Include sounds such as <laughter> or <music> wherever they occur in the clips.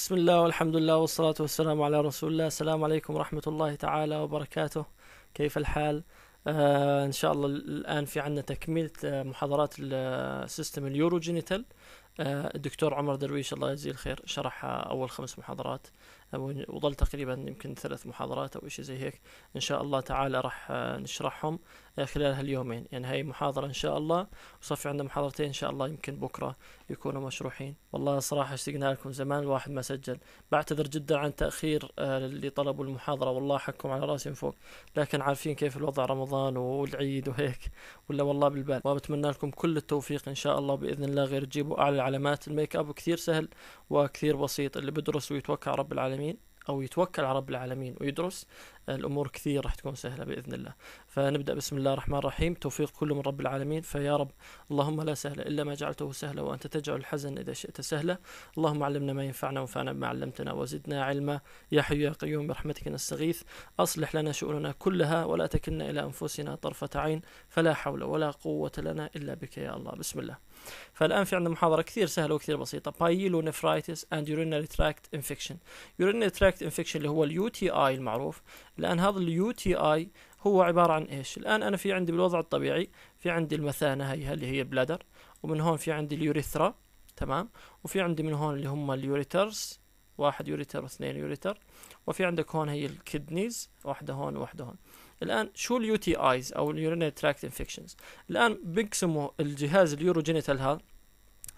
بسم الله والحمد لله والصلاة والسلام على رسول الله السلام عليكم ورحمة الله تعالى وبركاته كيف الحال آه إن شاء الله الآن في عندنا تكملة آه، محاضرات السيستم آه، اليوروجينيتال آه، الدكتور عمر درويش الله يجزيه الخير شرح اول خمس محاضرات آه، وظل تقريبا يمكن ثلاث محاضرات او شيء زي هيك ان شاء الله تعالى راح آه، نشرحهم خلال هاليومين يعني هاي محاضره ان شاء الله وصفي عندنا محاضرتين ان شاء الله يمكن بكره يكونوا مشروحين والله صراحه اشتقنا لكم زمان الواحد ما سجل بعتذر جدا عن تاخير اللي طلبوا المحاضره والله حكم على راسي من فوق لكن عارفين كيف الوضع رمضان والعيد وهيك ولا والله بالبال وبتمنى لكم كل التوفيق ان شاء الله باذن الله غير تجيبوا اعلى علامات الميك اب كثير سهل وكثير بسيط اللي بدرس ويتوكل على رب العالمين او يتوكل على رب العالمين ويدرس الامور كثير راح تكون سهله باذن الله فنبدا بسم الله الرحمن الرحيم توفيق كله من رب العالمين فيا رب اللهم لا سهل الا ما جعلته سهلا وانت تجعل الحزن اذا شئت سهلا اللهم علمنا ما ينفعنا وانفعنا بما علمتنا وزدنا علما يا حي يا قيوم برحمتك نستغيث اصلح لنا شؤوننا كلها ولا تكلنا الى انفسنا طرفه عين فلا حول ولا قوه لنا الا بك يا الله بسم الله فالان في عندنا محاضره كثير سهله وكثير بسيطه بايلو نفرايتس اند يورينري تراكت انفكشن يورينري تراكت انفكشن اللي هو اليو تي اي المعروف لان هذا اليو تي اي هو عباره عن ايش الان انا في عندي بالوضع الطبيعي في عندي المثانه هي اللي هي بلادر ومن هون في عندي اليوريثرا تمام وفي عندي من هون اللي هم اليوريترز واحد يوريتر واثنين يوريتر وفي عندك هون هي الكدنيز واحده هون واحده هون الان شو اليو تي ايز او اليورينري تراكت انفكشنز الان بيقسموا الجهاز اليوروجينيتال هذا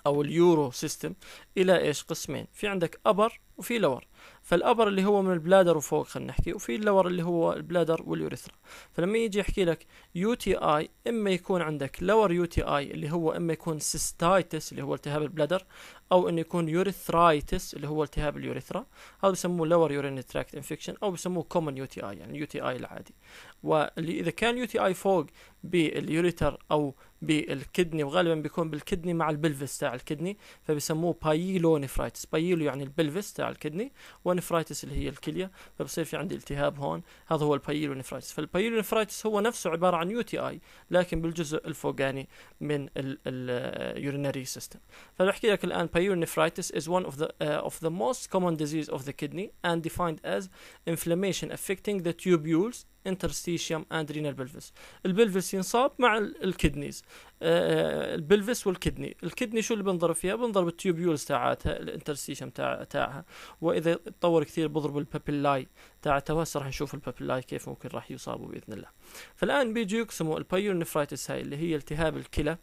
او اليورو سيستم الى ايش قسمين في عندك ابر وفي لور فالابر اللي هو من البلادر وفوق خلينا نحكي وفي اللور اللي هو البلادر واليوريثرا فلما يجي يحكي لك يو تي اي اما يكون عندك لور يو تي اي اللي هو اما يكون سيستايتس اللي هو التهاب البلادر او انه يكون يوريثرايتس اللي هو التهاب اليوريثرا هذا بسموه لور يورين تراكت انفكشن او بسموه كومن يو تي اي يعني يو تي اي العادي واللي اذا كان يو تي اي فوق باليوريتر او بالكدني وغالبا بيكون بالكدني مع البلفس تاع الكدني فبسموه بايلونيفرايتس بايلو يعني البلفس تاع الكدني ونفرايتس اللي هي الكليه فبصير في عندي التهاب هون هذا هو فالبايلو نفرايتس هو نفسه عباره عن يو تي اي لكن بالجزء الفوقاني من اليورينري سيستم فبحكي لك الان بايرونفرايتس is one of the uh, of the most common disease of the kidney and defined as inflammation affecting the tubules انترستيشيوم اندرينال بلفس البلفس ينصاب مع الكدنيز البلفس والكدني الكدني شو اللي بنضرب فيها بنضرب التيوبيولز تاعتها الانترستيشيوم تاع تاعها واذا تطور كثير بضرب البابيلاي تاعتها هسه راح نشوف البابيلاي كيف ممكن راح يصابوا باذن الله فالان بيجي يقسموا البايونيفرايتس هاي اللي هي التهاب الكلى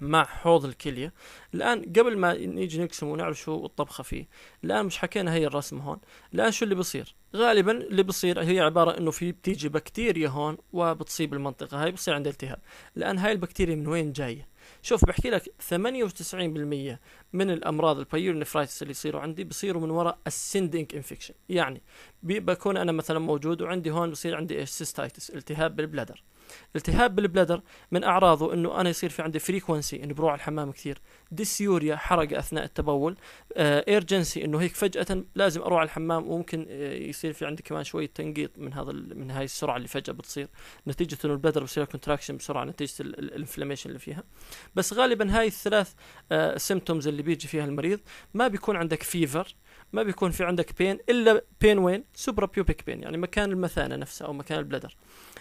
مع حوض الكليه الان قبل ما نيجي نقسم ونعرف شو الطبخه فيه الان مش حكينا هي الرسمه هون الان شو اللي بصير غالبا اللي بصير هي عباره انه في بتيجي بكتيريا هون وبتصيب المنطقه هاي بصير عندها التهاب الان هاي البكتيريا من وين جايه شوف بحكي لك 98% من الامراض نفرايتس اللي يصيروا عندي بصيروا من وراء السندنج انفكشن يعني بكون انا مثلا موجود وعندي هون بصير عندي ايش سيستايتس التهاب بالبلادر الالتهاب بالبلادر من اعراضه انه انا يصير في عندي فريكونسي انه بروح الحمام كثير ديسيوريا حرقه اثناء التبول ايرجنسي آه، انه هيك فجاه لازم اروح على الحمام وممكن آه، يصير في عندي كمان شويه تنقيط من هذا من هاي السرعه اللي فجاه بتصير نتيجه انه البلادر بصير كونتراكشن بسرعه نتيجه الانفلاميشن اللي فيها بس غالبا هاي الثلاث سيمتومز آه، اللي بيجي فيها المريض ما بيكون عندك فيفر ما بيكون في عندك بين الا بين وين؟ سوبرا بيوبيك بين يعني مكان المثانه نفسها او مكان البلدر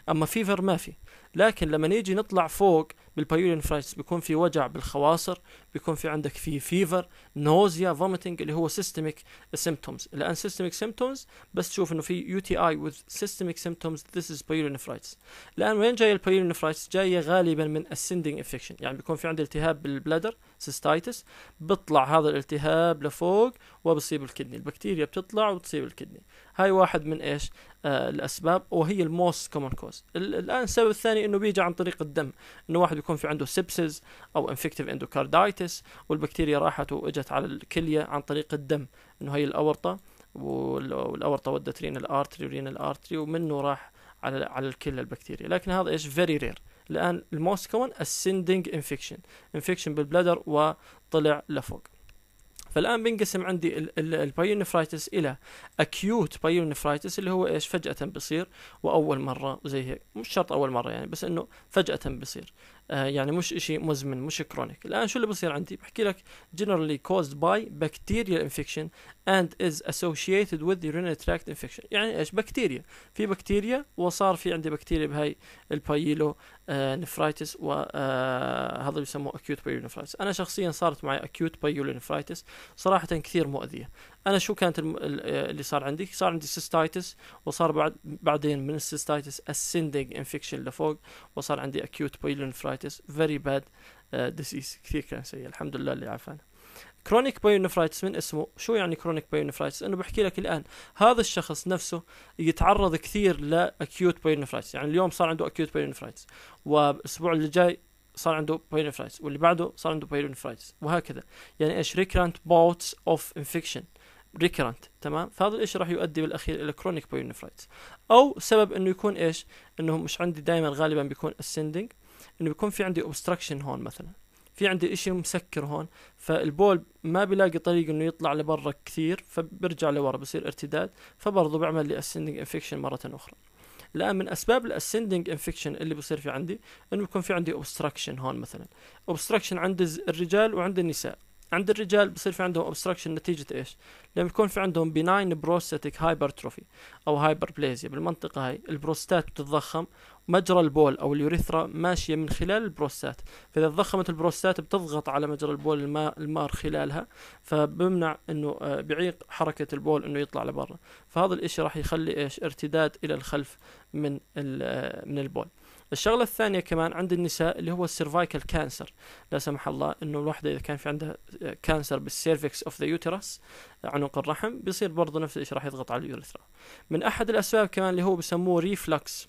اما فيفر ما في لكن لما نيجي نطلع فوق بالبايورينفرايتس بيكون في وجع بالخواصر بيكون في عندك في فيفر نوزيا فوميتنج اللي هو سيستميك سيمتومز الان سيستميك سيمتومز بس تشوف انه في يو تي اي وذ سيستميك سيمتومز ذيس از بايورينفرايتس الان وين جايه البايورينفرايتس جايه غالبا من اسندنج انفكشن يعني بيكون في عندي التهاب بالبلادر سيستايتس بيطلع هذا الالتهاب لفوق وبصيب الكدني البكتيريا بتطلع وتصيب الكدني هاي واحد من ايش آه الاسباب وهي الموست كومن كوز الان السبب الثاني انه بيجي عن طريق الدم انه واحد بيكون في عنده سبسز او انفكتيف اندوكارديتس والبكتيريا راحت واجت على الكليه عن طريق الدم انه هي الاورطه والاورطه ودت رين الارتري ورين الارتري ومنه راح على على الكلى البكتيريا لكن هذا ايش فيري رير الان الموست كومن السندنج انفكشن انفكشن بالبلدر وطلع لفوق فالان بينقسم عندي البايونفرايتس الى اكيوت بايونفرايتس اللي هو ايش فجاه بيصير واول مره وزي هيك مش شرط اول مره يعني بس انه فجاه بيصير آه، يعني مش إشي مزمن مش كرونيك الآن شو اللي بصير عندي بحكي لك generally caused by bacterial infection and is associated with urinary tract infection يعني إيش بكتيريا في بكتيريا وصار في عندي بكتيريا بهاي البايلو نفرايتس وهذا بيسموه acute pyelonephritis أنا شخصيا صارت معي acute pyelonephritis صراحة كثير مؤذية انا شو كانت آه، اللي صار عندي صار عندي سيستايتس وصار بعد بعدين من السيستايتس اسندنج انفكشن لفوق وصار عندي اكيوت فرايتس فيري باد ديسيز كثير كان سيء الحمد لله اللي عافانا كرونيك بايونفرايتس من اسمه شو يعني كرونيك بايونفرايتس انه بحكي لك الان هذا الشخص نفسه يتعرض كثير لاكيوت بايونفرايتس يعني اليوم صار عنده اكيوت بايونفرايتس والاسبوع اللي جاي صار عنده بايونفرايتس واللي بعده صار عنده بايونفرايتس وهكذا يعني ايش ريكرانت بوتس اوف انفكشن ريكرنت تمام فهذا الشيء راح يؤدي بالاخير الى كرونيك بايونيفرايتس او سبب انه يكون ايش انه مش عندي دائما غالبا بيكون اسندنج انه بيكون في عندي اوبستراكشن هون مثلا في عندي اشي مسكر هون فالبول ما بيلاقي طريق انه يطلع لبرا كثير فبرجع لورا بصير ارتداد فبرضه بعمل لي اسندنج انفكشن مره اخرى الان من اسباب الاسندنج انفكشن اللي بصير في عندي انه بيكون في عندي اوبستراكشن هون مثلا اوبستراكشن عند الرجال وعند النساء عند الرجال بصير في عندهم اوبستراكشن نتيجة ايش؟ لما يكون في عندهم بناين بروستاتيك هايبرتروفي او هايبربليزيا بالمنطقة هاي البروستات بتتضخم مجرى البول او اليوريثرا ماشية من خلال البروستات فاذا تضخمت البروستات بتضغط على مجرى البول المار خلالها فبمنع انه آه، بيعيق حركة البول انه يطلع لبرا فهذا الاشي راح يخلي ايش؟ ارتداد الى الخلف من آه، من البول الشغله الثانيه كمان عند النساء اللي هو السيرفايكال كانسر لا سمح الله انه الوحده اذا كان في عندها كانسر بالسيرفكس اوف ذا يوترس عنق الرحم بيصير برضه نفس الشيء راح يضغط على اليوريثرا من احد الاسباب كمان اللي هو بسموه ريفلكس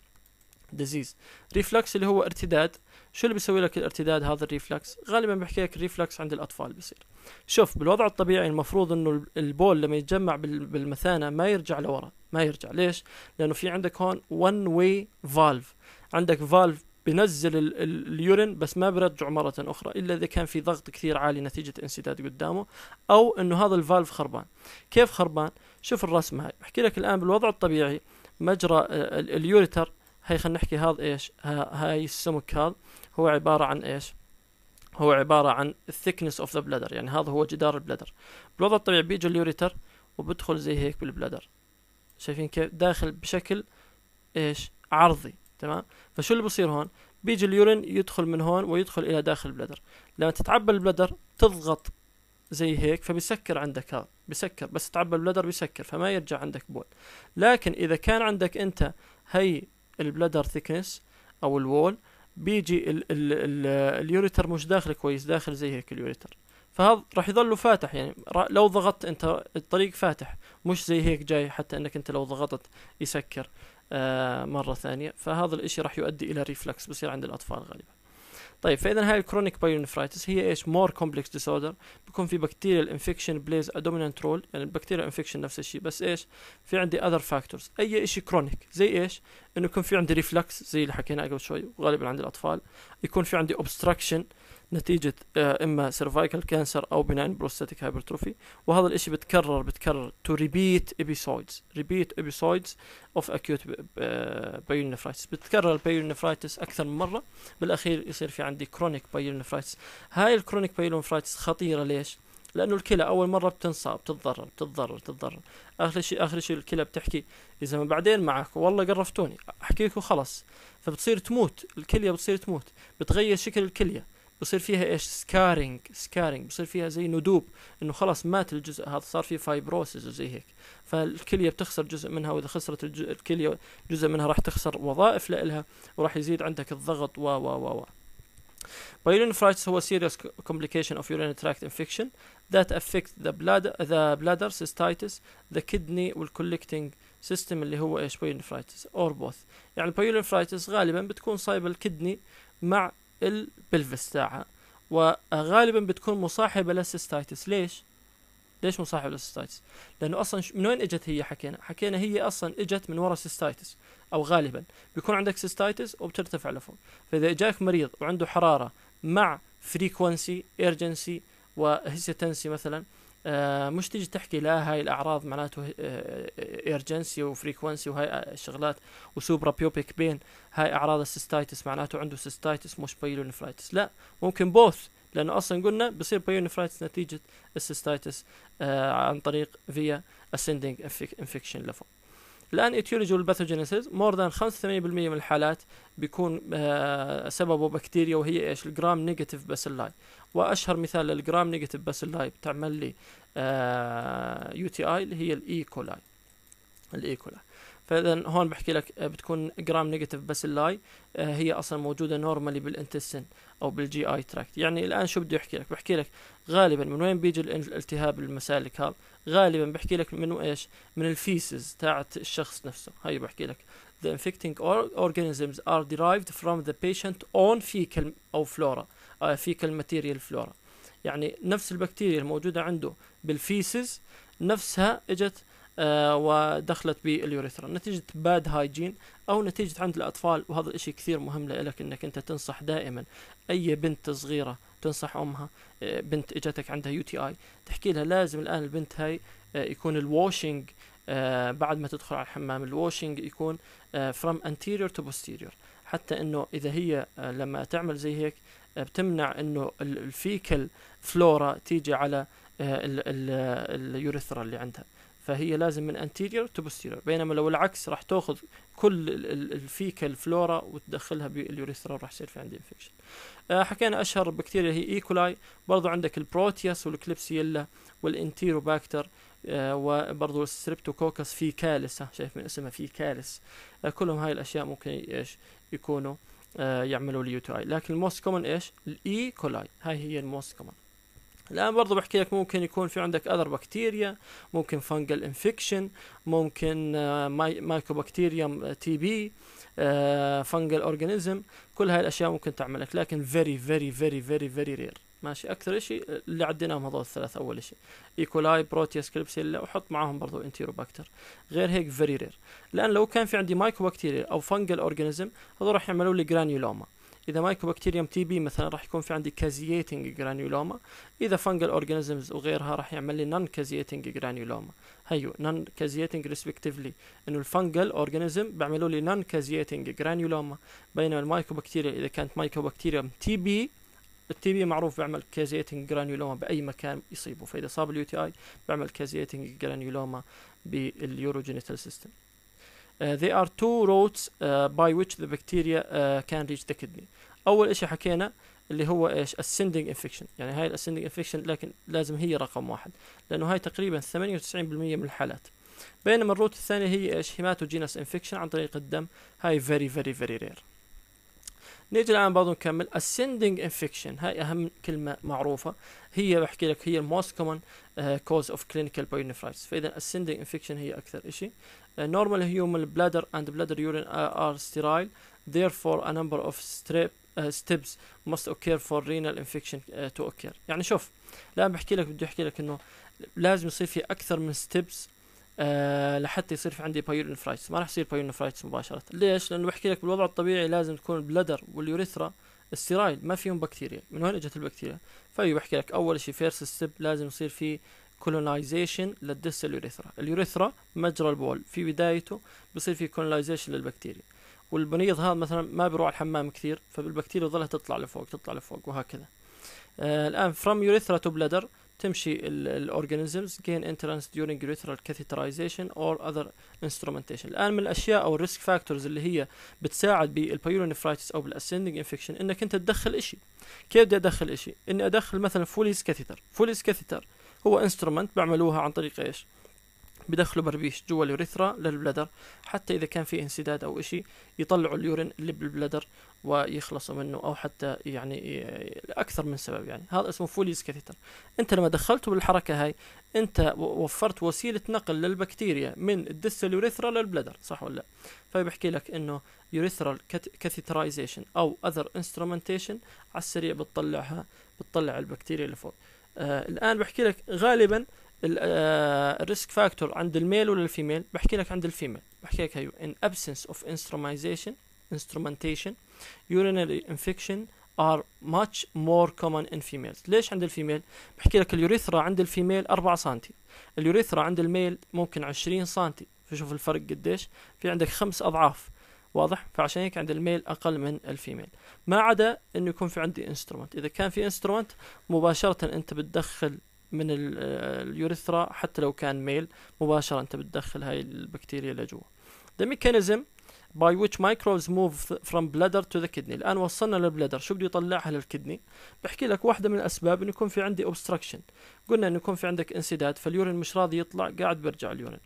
ديزيز ريفلكس اللي هو ارتداد شو اللي بيسوي لك الارتداد هذا الريفلكس غالبا بحكي لك الريفلكس عند الاطفال بصير شوف بالوضع الطبيعي المفروض انه البول لما يتجمع بالمثانه ما يرجع لورا ما يرجع ليش لانه في عندك هون one way valve عندك فالف بنزل اليورين بس ما برجعه مرة أخرى إلا إذا كان في ضغط كثير عالي نتيجة انسداد قدامه أو إنه هذا الفالف خربان كيف خربان؟ شوف الرسمة هاي بحكي لك الآن بالوضع الطبيعي مجرى اليوريتر هاي خلينا نحكي هذا إيش هاي السمك هذا هو عبارة عن إيش هو عبارة عن thickness of the bladder يعني هذا هو جدار البلدر بالوضع الطبيعي بيجي اليوريتر وبدخل زي هيك بالبلدر شايفين كيف داخل بشكل إيش عرضي تمام فشو اللي بصير هون بيجي اليورين يدخل من هون ويدخل الى داخل البلدر لما تتعبى البلدر تضغط زي هيك فبيسكر عندك هذا بسكر بس تعبى البلدر بيسكر فما يرجع عندك بول لكن اذا كان عندك انت هي البلدر ثيكنس او الوول بيجي اليوريتر مش داخل كويس داخل زي هيك اليوريتر فهذا راح يظل فاتح يعني لو ضغطت انت الطريق فاتح مش زي هيك جاي حتى انك انت لو ضغطت يسكر آه، مره ثانيه فهذا الشيء راح يؤدي الى ريفلكس بصير عند الاطفال غالبا طيب فاذا هاي الكرونيك بايونفرايتس هي ايش مور كومبلكس ديسوردر بيكون في بكتيريا الانفكشن بليز ا دومينانت رول يعني البكتيريا الانفكشن نفس الشيء بس ايش في عندي اذر فاكتورز اي شيء كرونيك زي ايش انه يكون في عندي ريفلكس زي اللي حكينا قبل شوي وغالبا عند الاطفال يكون في عندي اوبستراكشن نتيجة آه، إما سيرفايكال كانسر أو بناين بروستاتيك هايبرتروفي وهذا الإشي بتكرر بتكرر تو ريبيت episodes ريبيت episodes اوف acute بايونيفرايتس بتكرر البايونيفرايتس أكثر من مرة بالأخير يصير في عندي كرونيك بايونيفرايتس هاي الكرونيك بايونيفرايتس خطيرة ليش؟ لانه الكلى اول مره بتنصاب بتتضرر بتتضرر بتتضرر اخر شيء اخر شيء الكلى بتحكي يا زلمه بعدين معك والله قرفتوني أحكي لكم خلص فبتصير تموت الكليه بتصير تموت بتغير شكل الكليه بصير فيها ايش سكارينج سكارينج بصير فيها زي ندوب انه خلاص مات الجزء هذا صار فيه فايبروسيس وزي هيك فالكليه بتخسر جزء منها واذا خسرت الكليه جزء منها راح تخسر وظائف لها وراح يزيد عندك الضغط و و و و فرايتس هو سيريوس كومبليكيشن اوف يورين تراكت انفكشن ذات افكت ذا بلاد ذا بلادر سيستايتس ذا كدني والكولكتنج سيستم اللي هو ايش فرايتس اور بوث يعني فرايتس غالبا بتكون صايبة الكدني مع البلفس تاعها وغالبا بتكون مصاحبة للسيستايتس ليش؟ ليش مصاحبة للسيستايتس؟ لأنه أصلا من وين إجت هي حكينا؟ حكينا هي أصلا إجت من وراء السيستايتس أو غالبا بيكون عندك سيستايتس وبترتفع لفوق فإذا جاك مريض وعنده حرارة مع فريكونسي ايرجنسي وهيستنسي مثلا آه، مش تيجي تحكي لا هاي الاعراض معناته ايرجنسي آه، آه، وفريكونسي وهاي الشغلات وسوبرا بيوبيك بين هاي اعراض السيستايتس معناته عنده سيستايتس مش بايلونفرايتس لا ممكن بوث لانه اصلا قلنا بصير بايونفرايتس نتيجه السيستايتس عن طريق فيا اسندنج انفكشن لفوق لان اتيولوجي والباثوجينيسيس مور ذان 85% من الحالات بيكون آه، سببه بكتيريا وهي ايش الجرام نيجاتيف باسيلاي واشهر مثال للجرام نيجاتيف باسيلاي بتعمل لي يو تي اي اللي هي الايكولاي الايكولاي فاذا هون بحكي لك آه، بتكون جرام نيجاتيف باسيلاي آه، هي اصلا موجوده نورمالي بالانتستين او بالجي اي تراكت يعني الان شو بدي احكي لك بحكي لك غالبا من وين بيجي الالتهاب المسالك هذا غالبا بحكي لك من ايش من الفيسز تاعت الشخص نفسه هاي بحكي لك the infecting organisms are derived from the patient own fecal أو flora آه، fecal material flora يعني نفس البكتيريا الموجودة عنده بالفيسز نفسها اجت آه، ودخلت باليوريثرا نتيجة باد هايجين أو نتيجة عند الأطفال وهذا الإشي كثير مهم لك أنك أنت تنصح دائما أي بنت صغيرة تنصح أمها آه، بنت إجتك عندها يو تي آي تحكي لها لازم الآن البنت هاي آه، يكون الواشنج بعد ما تدخل على الحمام الواشنج يكون from anterior to posterior حتى انه اذا هي لما تعمل زي هيك بتمنع انه الفيكل فلورا تيجي على اليوريثرا اللي عندها فهي لازم من انتيريور تو بوستيريور بينما لو العكس راح تاخذ كل الفيكال فلورا وتدخلها باليوريثرا راح يصير في عندي انفكشن آه، حكينا اشهر بكتيريا هي ايكولاي e. برضو عندك البروتياس والكليبسيلا والانتيروباكتر آه وبرضو السريبتوكوكس في كالس شايف من اسمها في كالس آه، كلهم هاي الاشياء ممكن ايش يكونوا آه، يعملوا اليوتي لكن الموست كومن ايش الايكولاي e. هاي هي الموست كومن الان برضو بحكي لك ممكن يكون في عندك اذر بكتيريا ممكن فانجل انفكشن ممكن مايكرو تي بي فانجل اورجانيزم كل هاي الاشياء ممكن تعملك لكن فيري فيري فيري فيري فيري رير ماشي اكثر شيء اللي عديناهم هذول الثلاث اول شيء ايكولاي بروتياس كليبسيلا وحط معاهم برضو انتيروباكتر غير هيك فيري رير لان لو كان في عندي مايكرو بكتيريا او فانجل اورجانيزم هذول راح يعملوا لي جرانيولوما اذا مايكوبكتيريوم تي بي مثلا راح يكون في عندي كازييتنج جرانيولوما اذا فانجل اورجانيزمز وغيرها راح يعمل لي نون كازييتنج جرانيولوما هيو نون كازييتنج ريسبكتيفلي انه الفانجل اورجانيزم بيعملوا لي نون كازييتنج جرانيولوما بينما المايكوبكتيريا اذا كانت مايكوبكتيريوم تي بي التي بي معروف بيعمل كازييتنج جرانيولوما باي مكان يصيبه فاذا صاب اليو تي اي بيعمل كازييتنج جرانيولوما باليوروجينيتال سيستم Uh, there are two routes uh, by which the bacteria uh, can reach the kidney اول شيء حكينا اللي هو ايش ascending infection يعني هاي ascending infection لكن لازم هي رقم واحد لانه هاي تقريبا 98% من الحالات بينما الروت الثانية هي ايش hematogenous infection عن طريق الدم هاي فيري فيري فيري رير نيجي الان برضه نكمل ascending infection هاي اهم كلمة معروفة هي بحكي لك هي common uh, cause of clinical بايونيفرايتس فاذا ascending infection هي اكثر شيء Uh, normal human bladder and bladder urine are sterile therefore a number of strip uh, steps must occur for renal infection uh, to occur يعني شوف لا بحكي لك بدي احكي لك انه لازم يصير في اكثر من ستيبس أه لحتى يصير في عندي فرايتس ما راح يصير فرايتس مباشره ليش لانه بحكي لك بالوضع الطبيعي لازم تكون البلدر واليوريثرا استرايل ما فيهم بكتيريا من وين اجت البكتيريا فاي بحكي لك اول شيء فيرست ستيب لازم يصير في كولونايزيشن للدس اليوريثرا اليوريثرا مجرى البول في بدايته بصير في كولونايزيشن للبكتيريا والبنيض هذا مثلا ما بيروح الحمام كثير فالبكتيريا ظلها تطلع لفوق تطلع لفوق وهكذا آه الان فروم يوريثرا تو بلادر تمشي الاورجانيزمز جين انترنس during urethral catheterization اور اذر instrumentation الان من الاشياء او الريسك فاكتورز اللي هي بتساعد بالبيورونيفرايتس او بالاسندنج انفكشن انك انت تدخل شيء كيف بدي ادخل شيء اني ادخل مثلا فوليس كاثيتر فوليس كاثيتر هو انسترومنت بعملوها عن طريق ايش بدخلوا بربيش جوا اليوريثرا للبلدر حتى اذا كان في انسداد او اشي يطلعوا اليورين اللي بالبلدر ويخلصوا منه او حتى يعني اكثر من سبب يعني هذا اسمه فوليز كاثيتر انت لما دخلته بالحركه هاي انت وفرت وسيله نقل للبكتيريا من الدس اليوريثرا للبلدر صح ولا لا فبحكي لك انه يوريثرال كاثيترايزيشن او اذر انسترومنتيشن على السريع بتطلعها بتطلع البكتيريا اللي فوق آه الان بحكي لك غالبا آه، الريسك فاكتور عند الميل ولا الفيميل بحكي لك عند الفيميل بحكي لك هيو in absence of instrumentation instrumentation urinary انفكشن are much more common in females ليش عند الفيميل بحكي لك اليوريثرا عند الفيميل 4 سم اليوريثرا عند الميل ممكن 20 سم فشوف الفرق قديش في عندك خمس اضعاف واضح فعشان هيك عند الميل اقل من الفيميل ما عدا انه يكون في عندي انسترومنت اذا كان في انسترومنت مباشره انت بتدخل من اليوريثرا حتى لو كان ميل مباشره انت بتدخل هاي البكتيريا لجوا the mechanism by which microbes move from bladder to the kidney الان وصلنا للبلادر شو بده يطلعها للكدني بحكي لك واحده من الاسباب انه يكون في عندي obstruction قلنا انه يكون في عندك انسداد فاليورين مش راضي يطلع قاعد بيرجع اليورين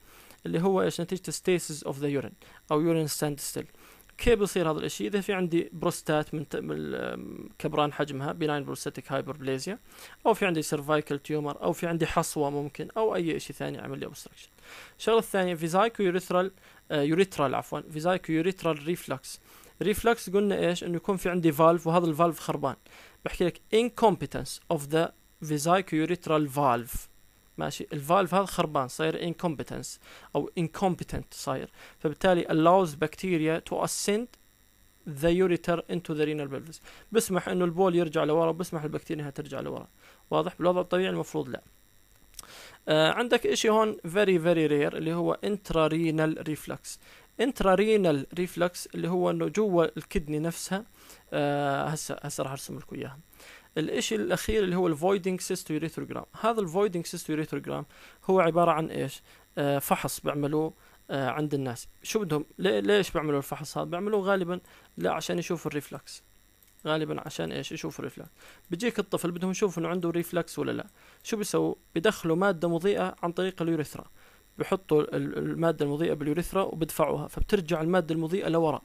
اللي هو ايش نتيجه ستيسز اوف ذا يورين او يورين ستاند ستيل كيف بيصير هذا الشيء اذا في عندي بروستات من كبران حجمها بناين بروستاتيك بليزيا او في عندي سيرفايكال تيومر او في عندي حصوه ممكن او اي شيء ثاني عمل لي اوبستراكشن الشغله الثانيه فيزايكو يوريترال يوريترال عفوا فيزايكو يوريترال ريفلكس ريفلكس قلنا ايش انه يكون في عندي فالف وهذا الفالف خربان بحكي لك incompetence of the vesicoureteral valve ماشي الفالف هذا خربان صاير انكومبتنس او انكومبتنت صاير فبالتالي allows bacteria to ascend the ureter into the renal pelvis بسمح انه البول يرجع لورا وبسمح البكتيريا انها ترجع لورا واضح بالوضع الطبيعي المفروض لا آه عندك اشي هون very very rare اللي هو intrarenal reflux intrarenal reflux اللي هو انه جوا الكدني نفسها آه هسه هسه راح ارسم لكم اياها الإشي الأخير اللي هو الفويدنج يوريثروجرام هذا الفويدنج يوريثروجرام هو عبارة عن إيش آه فحص بيعملوه آه عند الناس شو بدهم ليش بيعملوا الفحص هذا بيعملوه غالبا لا عشان يشوفوا الريفلكس غالبا عشان ايش يشوفوا الريفلكس بيجيك الطفل بدهم يشوفوا انه عنده ريفلكس ولا لا شو بيسووا بيدخلوا ماده مضيئه عن طريق اليوريثرا بحطوا الماده المضيئه باليوريثرا وبدفعوها فبترجع الماده المضيئه لورا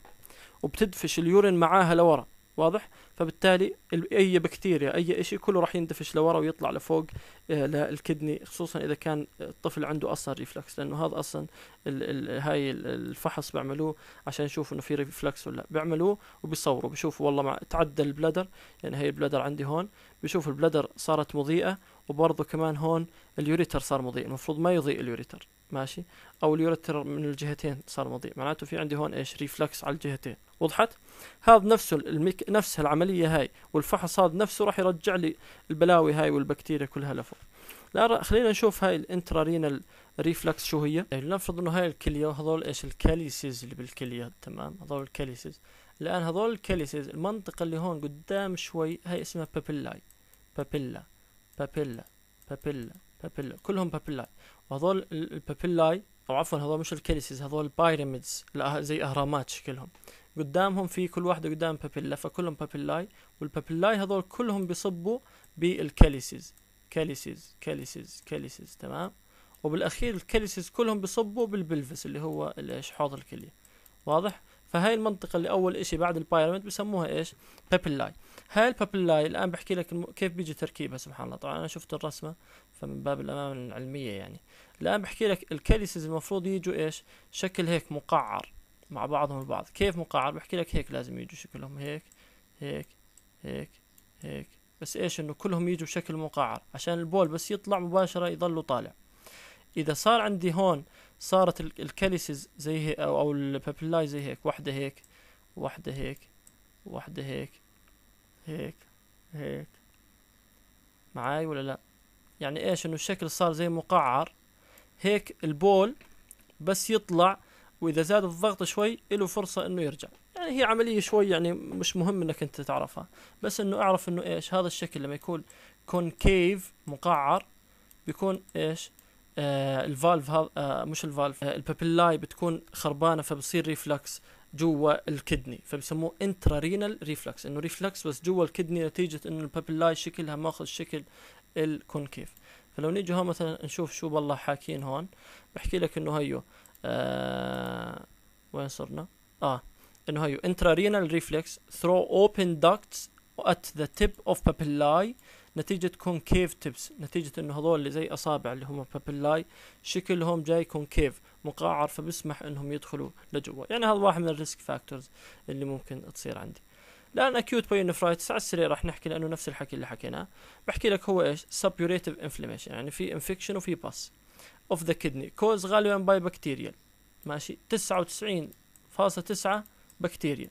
وبتدفش اليورين معاها لورا واضح فبالتالي اي بكتيريا اي شيء كله راح يندفش لورا ويطلع لفوق آه، للكدني خصوصا اذا كان الطفل عنده اصلا ريفلكس لانه هذا اصلا الـ الـ هاي الفحص بيعملوه عشان يشوفوا انه في ريفلكس ولا لا بيعملوه وبيصوروا بيشوفوا والله مع تعدى البلدر يعني هي البلدر عندي هون بيشوفوا البلدر صارت مضيئه وبرضه كمان هون اليوريتر صار مضيء المفروض ما يضيء اليوريتر ماشي او اليوريتر من الجهتين صار مضيء معناته في عندي هون ايش ريفلكس على الجهتين وضحت هذا نفسه الميك... نفس العمليه هاي والفحص هذا نفسه راح يرجع لي البلاوي هاي والبكتيريا كلها لفوق لا خلينا نشوف هاي الانترارينال ريفلكس شو هي يعني لنفرض انه هاي الكليه وهذول ايش الكاليسيز اللي بالكليه تمام هذول الكاليسيز الان هذول الكاليسيز المنطقه اللي هون قدام شوي هاي اسمها بابيلاي بابيلا بابيلا بابيلا بابيلا كلهم بابيلاي وهذول البابيلاي او عفوا هذول مش الكيلسيز هذول البايراميدز زي اهرامات شكلهم قدامهم في كل واحدة قدام بابيلا فكلهم بابيلاي والبابيلاي هذول كلهم بيصبوا بالكاليسيز كاليسيز كاليسيز كاليسيز تمام وبالاخير الكاليسيز كلهم بيصبوا بالبلفس اللي هو ايش حوض الكلية واضح فهاي المنطقة اللي اول اشي بعد البايراميد بسموها ايش بابيلاي هاي البابلاي الان بحكي لك كيف بيجي تركيبها سبحان الله طبعا انا شفت الرسمه فمن باب الامام العلميه يعني الان بحكي لك الكاليسز المفروض يجوا ايش شكل هيك مقعر مع بعضهم البعض كيف مقعر بحكي لك هيك لازم يجوا شكلهم هيك هيك هيك هيك بس ايش انه كلهم يجوا بشكل مقعر عشان البول بس يطلع مباشره يضلوا طالع اذا صار عندي هون صارت الكاليسز زي هيك او, أو البابلاي زي هيك واحده هيك واحده هيك واحده هيك هيك هيك معاي ولا لا يعني ايش انه الشكل صار زي مقعر هيك البول بس يطلع واذا زاد الضغط شوي له فرصه انه يرجع يعني هي عمليه شوي يعني مش مهم انك انت تعرفها بس انه اعرف انه ايش هذا الشكل لما يكون كونكيف مقعر بيكون ايش آه الفالف هذا آه مش الفالف آه البابيلاي بتكون خربانه فبصير ريفلكس جوا الكدني فبسموه انترا رينال ريفلكس انه ريفلكس بس جوا الكدني نتيجه انه البابيلاي شكلها ماخذ شكل الكونكيف فلو نيجي هون مثلا نشوف شو بالله حاكين هون بحكي لك انه هيو آه وين صرنا اه انه هيو انترا رينال ريفلكس ثرو اوبن داكتس at the tip of papillae نتيجة concave tips نتيجة انه هذول اللي زي اصابع اللي هم papillae شكلهم جاي concave مقعر فبسمح انهم يدخلوا لجوا يعني هذا واحد من الريسك فاكتورز اللي ممكن تصير عندي الان اكيوت باين نفرايتس على السريع راح نحكي لانه نفس الحكي اللي حكيناه بحكي لك هو ايش سبيوريتيف انفلاميشن يعني في انفكشن وفي باس اوف ذا كدني كوز غالبا باي بكتيريا ماشي 99.9 بكتيريا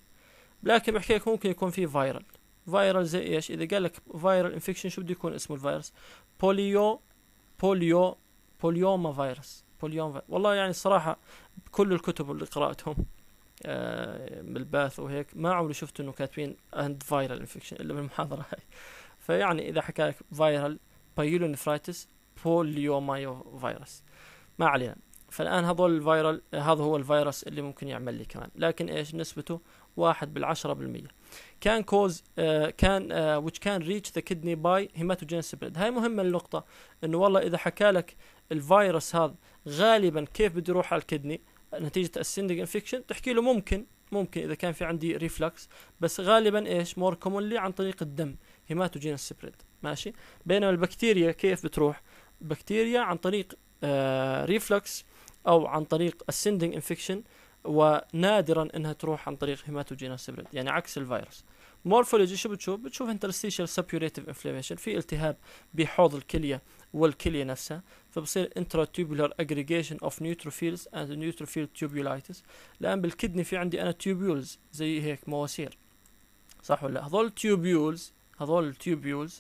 لكن بحكي لك ممكن يكون في فايرال فايرال زي ايش اذا قال لك فايرال انفكشن شو بده يكون اسمه الفيروس بوليو بوليو بوليوما فيروس نابليون والله يعني الصراحة كل الكتب اللي قرأتهم آه، بالباث وهيك ما عمري شفت انه كاتبين اند فايرال انفكشن الا بالمحاضرة هاي فيعني اذا حكى لك فايرال بايلونفرايتس بوليومايو فيروس ما علينا فالان هذول الفيرال هذا هو الفيروس اللي ممكن يعمل لي كمان لكن ايش نسبته واحد بالعشرة بالمية كان كوز آه، كان آه، which كان ريتش ذا كدني باي هيماتوجين سبريد هاي مهمة النقطة انه والله اذا حكى لك الفيروس هذا غالبا كيف بده يروح على الكدني نتيجه السندنج انفكشن تحكي له ممكن ممكن اذا كان في عندي ريفلكس بس غالبا ايش مور كومونلي عن طريق الدم هيماتوجين سبريد ماشي بينما البكتيريا كيف بتروح بكتيريا عن طريق آه ريفلكس او عن طريق السندنج انفكشن ونادرا انها تروح عن طريق هيماتوجين سبريد يعني عكس الفيروس مورفولوجي شو بتشوف بتشوف انترستيشال سبيوريتيف انفلاميشن في التهاب بحوض الكليه والكليه نفسها فبصير تيوبولار aggregation of neutrophils and neutrophil tubulitis لان بالكدني في عندي انا tubules زي هيك مواسير صح ولا هذول tubules هذول tubules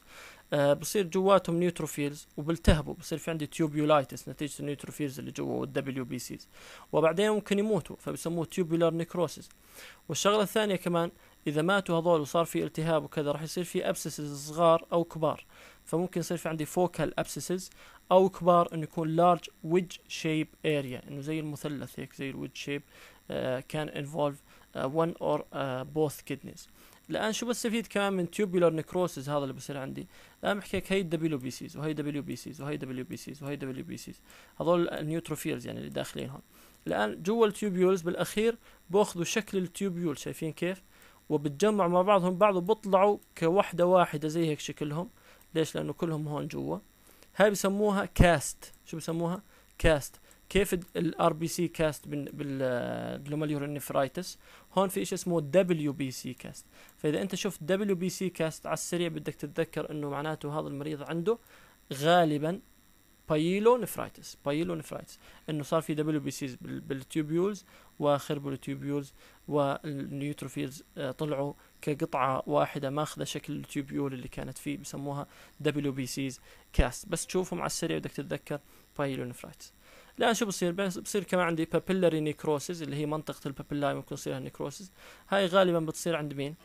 آه بصير جواتهم نيوتروفيلز وبالتهبوا بصير في عندي تيوبولايتس نتيجة النيوتروفيلز اللي جوا والدبليو بي سيز وبعدين ممكن يموتوا فبسموه تيوبولار نيكروسيس والشغلة الثانية كمان إذا ماتوا هذول وصار في التهاب وكذا راح يصير في أبسسز صغار أو كبار فممكن يصير في عندي فوكال ابسسز او كبار انه يكون لارج ويدج شيب اريا انه زي المثلث هيك زي الويدج شيب آه، كان انفولف ون اور بوث كيدنيز الان شو بستفيد كمان من تيوبولار نكروسز هذا اللي بصير عندي الان بحكي لك هي الدبليو بي سيز وهي دبليو بي سيز وهي دبليو بي سيز وهي دبليو بي سيز هذول النيوتروفيلز يعني اللي داخلين هون الان جوا التيوبيولز بالاخير باخذوا شكل التيوبيول شايفين كيف وبتجمعوا مع بعضهم بعض وبطلعوا كوحده واحده زي هيك شكلهم ليش لانه كلهم هون جوا هاي بسموها كاست شو بسموها كاست كيف الار بي سي كاست بالجلوماليور نفرايتس هون في شيء اسمه دبليو بي سي كاست فاذا انت شفت دبليو بي سي كاست على السريع بدك تتذكر انه معناته هذا المريض عنده غالبا بايلو نفرايتس بايلو نفرايتس انه صار في دبليو بي سيز بالتيوبيولز وخربوا التيوبيولز والنيوتروفيلز آه، طلعوا كقطعه واحده ماخذه شكل التيوبيول اللي كانت فيه بيسموها دبليو بي سيز كاست بس تشوفهم على السريع بدك تتذكر بايلونفرايت الان شو بصير بصير كمان عندي بابيلاري نيكروسيز اللي هي منطقه البابيلاي ممكن يصيرها نيكروسيز هاي غالبا بتصير عند مين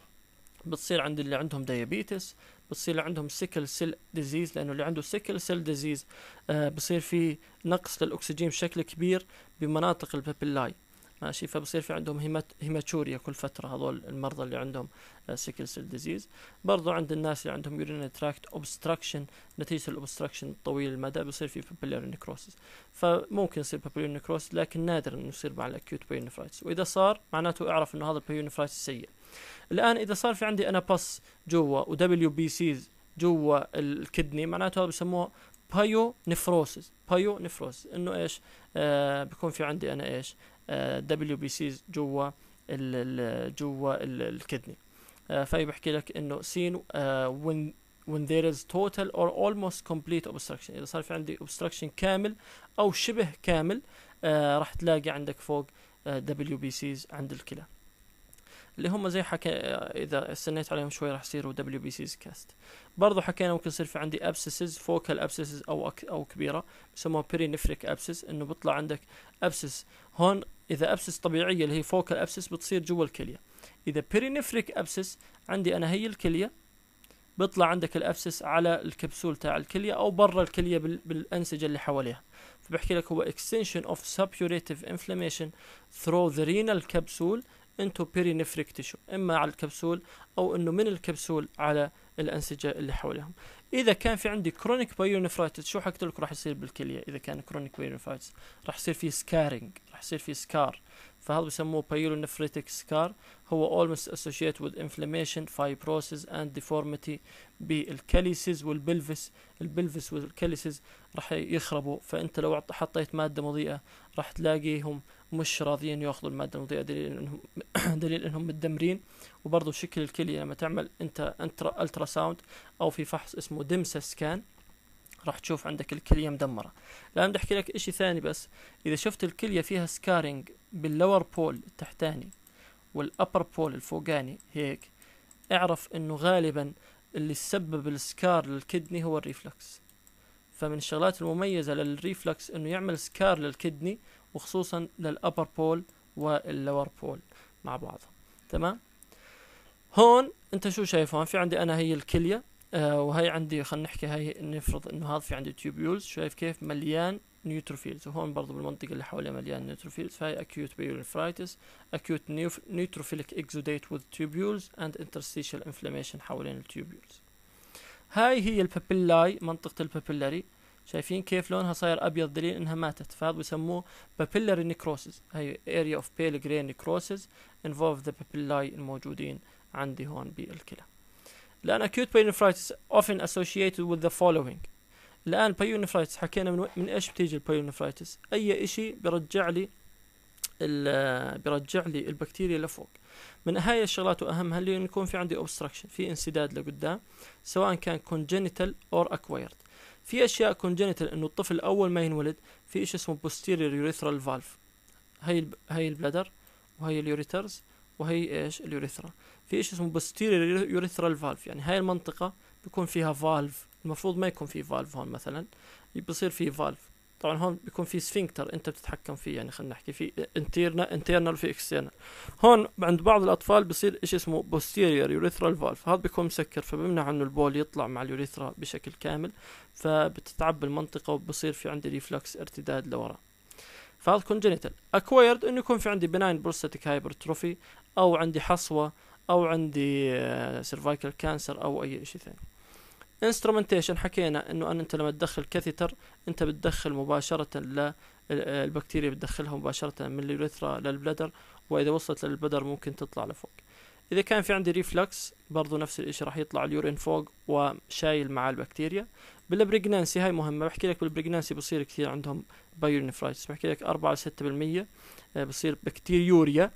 بتصير عند اللي عندهم ديابيتس بتصير اللي عندهم سيكل سيل ديزيز لانه اللي عنده سيكل سيل ديزيز آه بصير في نقص للاكسجين بشكل كبير بمناطق البابيلاي ماشي فبصير في عندهم هيمات هيماتوريا كل فتره هذول المرضى اللي عندهم سيكل سيل ديزيز برضو عند الناس اللي عندهم يورين تراكت اوبستراكشن نتيجه الاوبستراكشن طويل المدى بصير في بابيلير نكروسس فممكن يصير بابيلير نيكروسيس لكن نادرا انه يصير مع الاكيوت بيونيفرايتس واذا صار معناته اعرف انه هذا البيونيفرايتس سيء الان اذا صار في عندي انا بس جوا ودبليو بي سيز جوا الكدني معناته هذا بسموه بايو نفروسيس بايو نفروسيس انه ايش آه بيكون في عندي انا ايش دبليو بي سيز جوا جوا الكدني آه، فهي بحكي لك انه سين وين آه، when there is total or almost complete obstruction اذا صار في عندي obstruction كامل او شبه كامل آه، راح تلاقي عندك فوق آه، WBCs عند الكلى اللي هم زي حكى اذا استنيت عليهم شوي راح يصيروا دبليو بي سيز كاست برضو حكينا ممكن يصير في عندي ابسسز فوكال ابسسز او أك او كبيره يسموها بيري نفريك ابسس انه بيطلع عندك ابسس هون اذا ابسس طبيعيه اللي هي فوكال ابسس بتصير جوا الكليه اذا بيري نفريك ابسس عندي انا هي الكليه بيطلع عندك الابسس على الكبسول تاع الكليه او برا الكليه بالانسجه اللي حواليها فبحكي لك هو extension of suppurative inflammation through the renal capsule انتو بيرينفريك تيشو اما على الكبسول او انه من الكبسول على الانسجه اللي حولهم اذا كان في عندي كرونيك بايونفرايتس شو حكيت لك راح يصير بالكليه اذا كان كرونيك بايونفرايتس راح يصير في سكارينج راح يصير في سكار فهذا بسموه بايورونفريتك سكار هو almost associated with inflammation, fibrosis and deformity بالكاليسز والبلفس البلفس والكاليسز راح يخربوا فانت لو حطيت مادة مضيئة راح تلاقيهم مش راضيين ياخذوا الماده المضيئه دليل انهم <clears throat> دليل انهم متدمرين وبرضه شكل الكليه لما تعمل انت انترا الترا ساوند او في فحص اسمه دمسا سكان راح تشوف عندك الكليه مدمره الان بدي احكي لك اشي ثاني بس اذا شفت الكليه فيها سكارينج باللور بول التحتاني والابر بول الفوقاني هيك اعرف انه غالبا اللي سبب السكار للكدني هو الريفلكس فمن الشغلات المميزه للريفلكس انه يعمل سكار للكدني وخصوصا للأبر بول واللور بول مع بعض تمام هون انت شو شايف هون في عندي انا هي الكليه آه وهي عندي خلينا نحكي هي نفرض انه هذا في عندي تيوبيولز شايف كيف مليان نيوتروفيلز وهون برضه بالمنطقة اللي حواليها مليان نيوتروفيلز فهي acute pyrethritis acute neutrophilic exudate with تيوبيولز and interstitial inflammation حوالين التيوبيولز هاي هي البابيلاي منطقة البابيلاري شايفين كيف لونها صاير ابيض دليل انها ماتت فهذا بسموه بابيلاري نيكروسز هي اريا اوف بيل جري نيكروسز انفولف ذا بابيلاي الموجودين عندي هون بالكلى الان acute pyelonephritis often associated with the following الان pyelonephritis حكينا من, و... من ايش بتيجي البايونيفرايتس اي شيء بيرجع لي ال... بيرجع لي البكتيريا لفوق من هاي الشغلات واهمها اللي يكون في عندي obstruction في انسداد لقدام سواء كان congenital or acquired في اشياء كونجنتال انه الطفل اول ما ينولد في شيء اسمه posterior يوريثرال فالف هي الب... هي البلادر وهي اليوريترز وهي ايش اليوريثرا في شيء اسمه posterior يوريثرال فالف يعني هاي المنطقة بيكون فيها فالف المفروض ما يكون في فالف هون مثلا بيصير في فالف طبعا هون بيكون في سفنكتر انت بتتحكم فيه يعني خلينا نحكي في انتيرنا انترنال في اكسترنال هون عند بعض الاطفال بصير شيء اسمه بوستيريور يوريثرال فالف هذا بيكون مسكر فبمنع انه البول يطلع مع اليوريثرا بشكل كامل فبتتعب المنطقه وبصير في عندي ريفلكس ارتداد لورا فهذا كونجنتال اكوايرد انه يكون في عندي بناين بروستاتيك هايبرتروفي او عندي حصوه او عندي سيرفايكال آه، كانسر او اي شيء ثاني انسترومنتيشن حكينا انه انت لما تدخل كاثيتر انت بتدخل مباشره للبكتيريا بتدخلها مباشره من اليوريثرا للبلدر واذا وصلت للبلدر ممكن تطلع لفوق اذا كان في عندي ريفلكس برضو نفس الشيء راح يطلع اليورين فوق وشايل مع البكتيريا بالبريجنانسي هاي مهمه بحكي لك بالبريجنانسي بصير كثير عندهم بايورينفرايتس بحكي لك 4 ل 6% بصير بكتيريوريا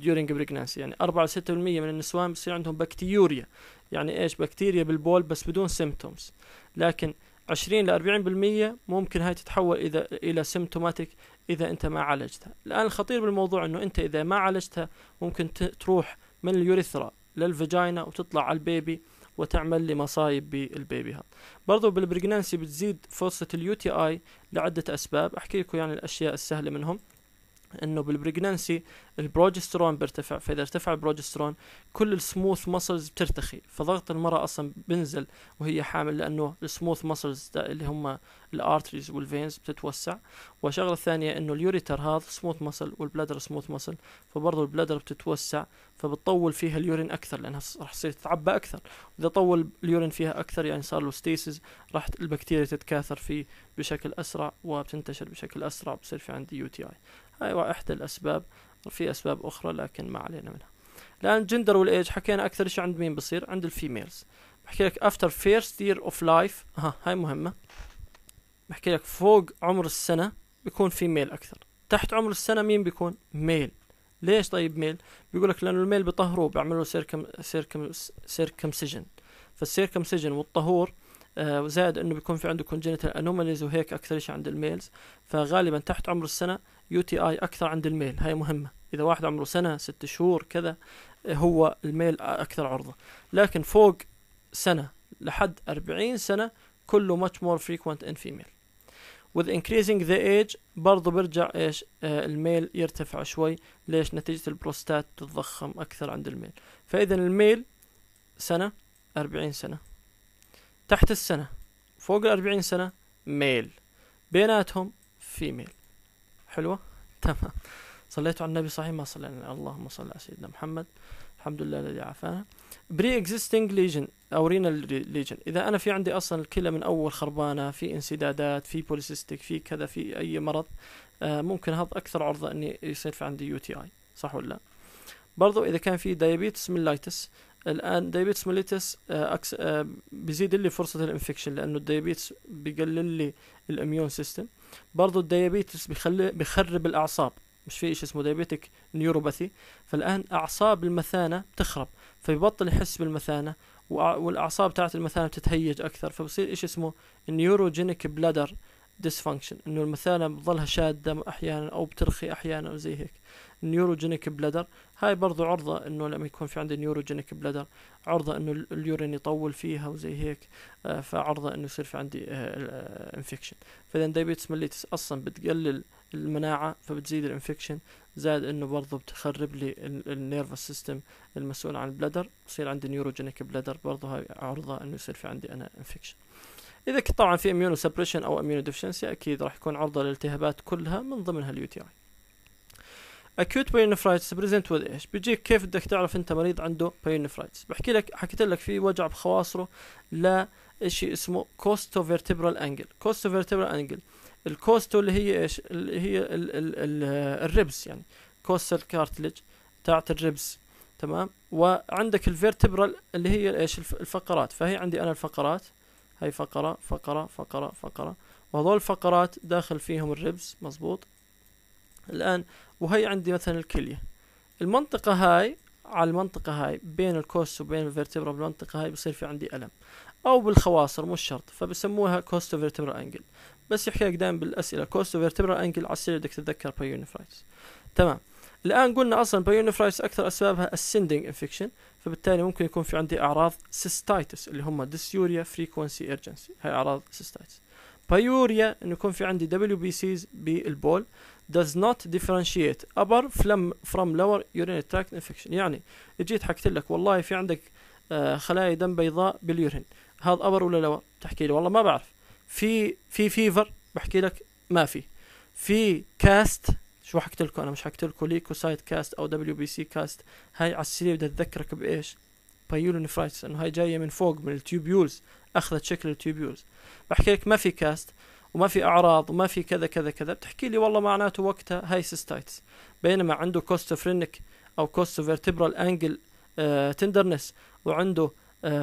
during pregnancy يعني 4 ل 6% من النسوان بصير عندهم بكتيوريا يعني ايش بكتيريا بالبول بس بدون سيمتومز لكن 20 ل 40% ممكن هاي تتحول اذا الى سيمتوماتيك اذا انت ما عالجتها الان الخطير بالموضوع انه انت اذا ما عالجتها ممكن تروح من اليوريثرا للفجاينا وتطلع على البيبي وتعمل لي مصايب بالبيبي هذا برضو بالبرجنانسي بتزيد فرصة اليو تي اي لعدة اسباب احكي لكم يعني الاشياء السهلة منهم انه بالبريجنانسي البروجسترون بيرتفع فاذا ارتفع البروجسترون كل السموث مسلز بترتخي فضغط المراه اصلا بنزل وهي حامل لانه السموث مسلز اللي هم الارتريز والفينز بتتوسع وشغله الثانيه انه اليوريتر هذا سموث مسل والبلادر سموث مسل فبرضه البلادر بتتوسع فبتطول فيها اليورين اكثر لانها راح تصير تتعبى اكثر واذا طول اليورين فيها اكثر يعني صار له ستيسز راح البكتيريا تتكاثر فيه بشكل اسرع وبتنتشر بشكل اسرع بصير في عندي يو تي اي هاي أيوة، واحدة الأسباب وفي أسباب أخرى لكن ما علينا منها الآن جندر والإيج حكينا أكثر شيء عند مين بصير عند الفيميلز بحكي لك after first year of life ها هاي مهمة بحكي لك فوق عمر السنة بيكون في ميل أكثر تحت عمر السنة مين بيكون ميل ليش طيب ميل بيقول لك لأنه الميل بيطهروه بيعملوا سيركم سيركم سيركمسجن فالسيركمسجن والطهور آه، وزائد انه بيكون في عنده كونجنتال انوماليز وهيك اكثر شيء عند الميلز فغالبا تحت عمر السنه يو تي اي اكثر عند الميل هاي مهمه اذا واحد عمره سنه ست شهور كذا آه، هو الميل اكثر عرضه لكن فوق سنه لحد 40 سنه كله much more frequent in female with increasing the age برضه برجع ايش آه الميل يرتفع شوي ليش نتيجة البروستات تتضخم أكثر عند الميل فإذا الميل سنة أربعين سنة تحت السنة فوق الأربعين سنة ميل بيناتهم فيميل حلوة <laughs> تمام صليتوا على النبي صحيح ما صلينا اللهم صل على سيدنا محمد الحمد لله الذي عافانا بري اكزيستنج ليجن او رينال ليجن اذا انا في عندي اصلا الكلى من اول خربانه في انسدادات في بوليسيستيك في كذا في اي مرض آه ممكن هذا اكثر عرضه اني يصير في عندي يو تي اي صح ولا لا؟ برضو اذا كان في دايابيتس ميلايتس الان دايبيتس آه، ميليتس أكس... آه، بيزيد لي فرصه الانفكشن لانه الدايبيتس بيقلل لي الاميون سيستم برضه الدايبيتس بيخلي بيخرب الاعصاب مش في شيء اسمه دايبيتك نيوروباثي فالان اعصاب المثانه بتخرب فيبطل يحس بالمثانه والاعصاب تاعت المثانه بتتهيج اكثر فبصير شيء اسمه نيوروجينيك بلادر ديسفانكشن انه المثانه بتظلها شاده احيانا او بترخي احيانا وزي هيك نيوروجينيك بلادر هاي برضو عرضة انه لما يكون في عندي نيوروجينيك بلادر عرضة انه اليورين يطول فيها وزي هيك آه، فعرضة انه يصير في عندي انفكشن آه، آه، فاذا دايبيتس مليتس اصلا بتقلل المناعة فبتزيد الانفكشن زائد انه برضه بتخرب لي النيرف سيستم المسؤول عن البلدر بصير عندي نيوروجينيك بلدر برضه هاي عرضة انه يصير في عندي انا انفكشن اذا طبعا في اميونو سبريشن او اميونو ديفشنسي اكيد راح يكون عرضة للالتهابات كلها من ضمنها اليوتي اي اكيوت نفرايتس بريزنت وذ ايش بيجيك كيف بدك تعرف انت مريض عنده نفرايتس بحكي لك حكيت لك في وجع بخواصره لا شيء اسمه كوستو فيرتبرال انجل كوستو فيرتبرال انجل الكوستو اللي هي ايش اللي هي ال ال ال الربس يعني كوستال كارتليج تاعت الربس تمام وعندك الفيرتبرال اللي هي ايش الفقرات فهي عندي انا الفقرات هي فقرة فقرة فقرة فقرة وهذول الفقرات داخل فيهم الربس مزبوط الآن وهي عندي مثلا الكلية المنطقة هاي على المنطقة هاي بين الكوست وبين الفيرتبرا بالمنطقة هاي بصير في عندي ألم أو بالخواصر مش شرط فبسموها كوست فيرتبرا أنجل بس يحكي لك دائما بالأسئلة كوست فيرتبرا أنجل على السريع بدك تتذكر بايونيفرايتس تمام الآن قلنا أصلا بايونيفرايتس أكثر أسبابها السندنج انفكشن فبالتالي ممكن يكون في عندي أعراض سيستايتس اللي هم ديسيوريا فريكونسي ايرجنسي هاي أعراض سيستايتس بايوريا انه يكون في عندي دبليو بي سيز بالبول does not differentiate upper from lower urinary tract infection يعني جيت حكيت لك والله في عندك آه، خلايا دم بيضاء باليورين هذا ابر ولا لور تحكي لي والله ما بعرف في في فيفر بحكي لك ما في في كاست شو حكيت لكم انا مش حكيت لكم ليكوسايت كاست او دبليو بي سي كاست هاي على السريع بدي اتذكرك بايش بايولونيفرايتس انه هاي جايه من فوق من التيوبيولز اخذت شكل التيوبيولز بحكي لك ما في كاست وما في اعراض وما في كذا كذا كذا بتحكي لي والله معناته وقتها هاي سيستايتس بينما عنده فرينك او فيرتبرال انجل تندرنس وعنده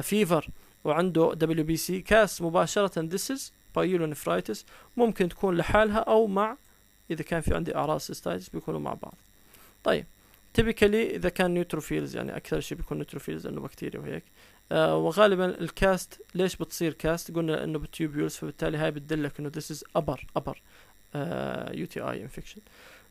فيفر آه، وعنده دبليو بي سي كاس مباشره ذس بايلونفرايتس ممكن تكون لحالها او مع اذا كان في عندي اعراض سيستايتس بيكونوا مع بعض طيب تيبيكالي اذا كان نيوتروفيلز يعني اكثر شيء بيكون نيوتروفيلز لانه بكتيريا وهيك آه وغالبا الكاست ليش بتصير كاست قلنا انه بتيوبيولز فبالتالي هاي بتدلك انه this is upper ابر يو تي اي انفكشن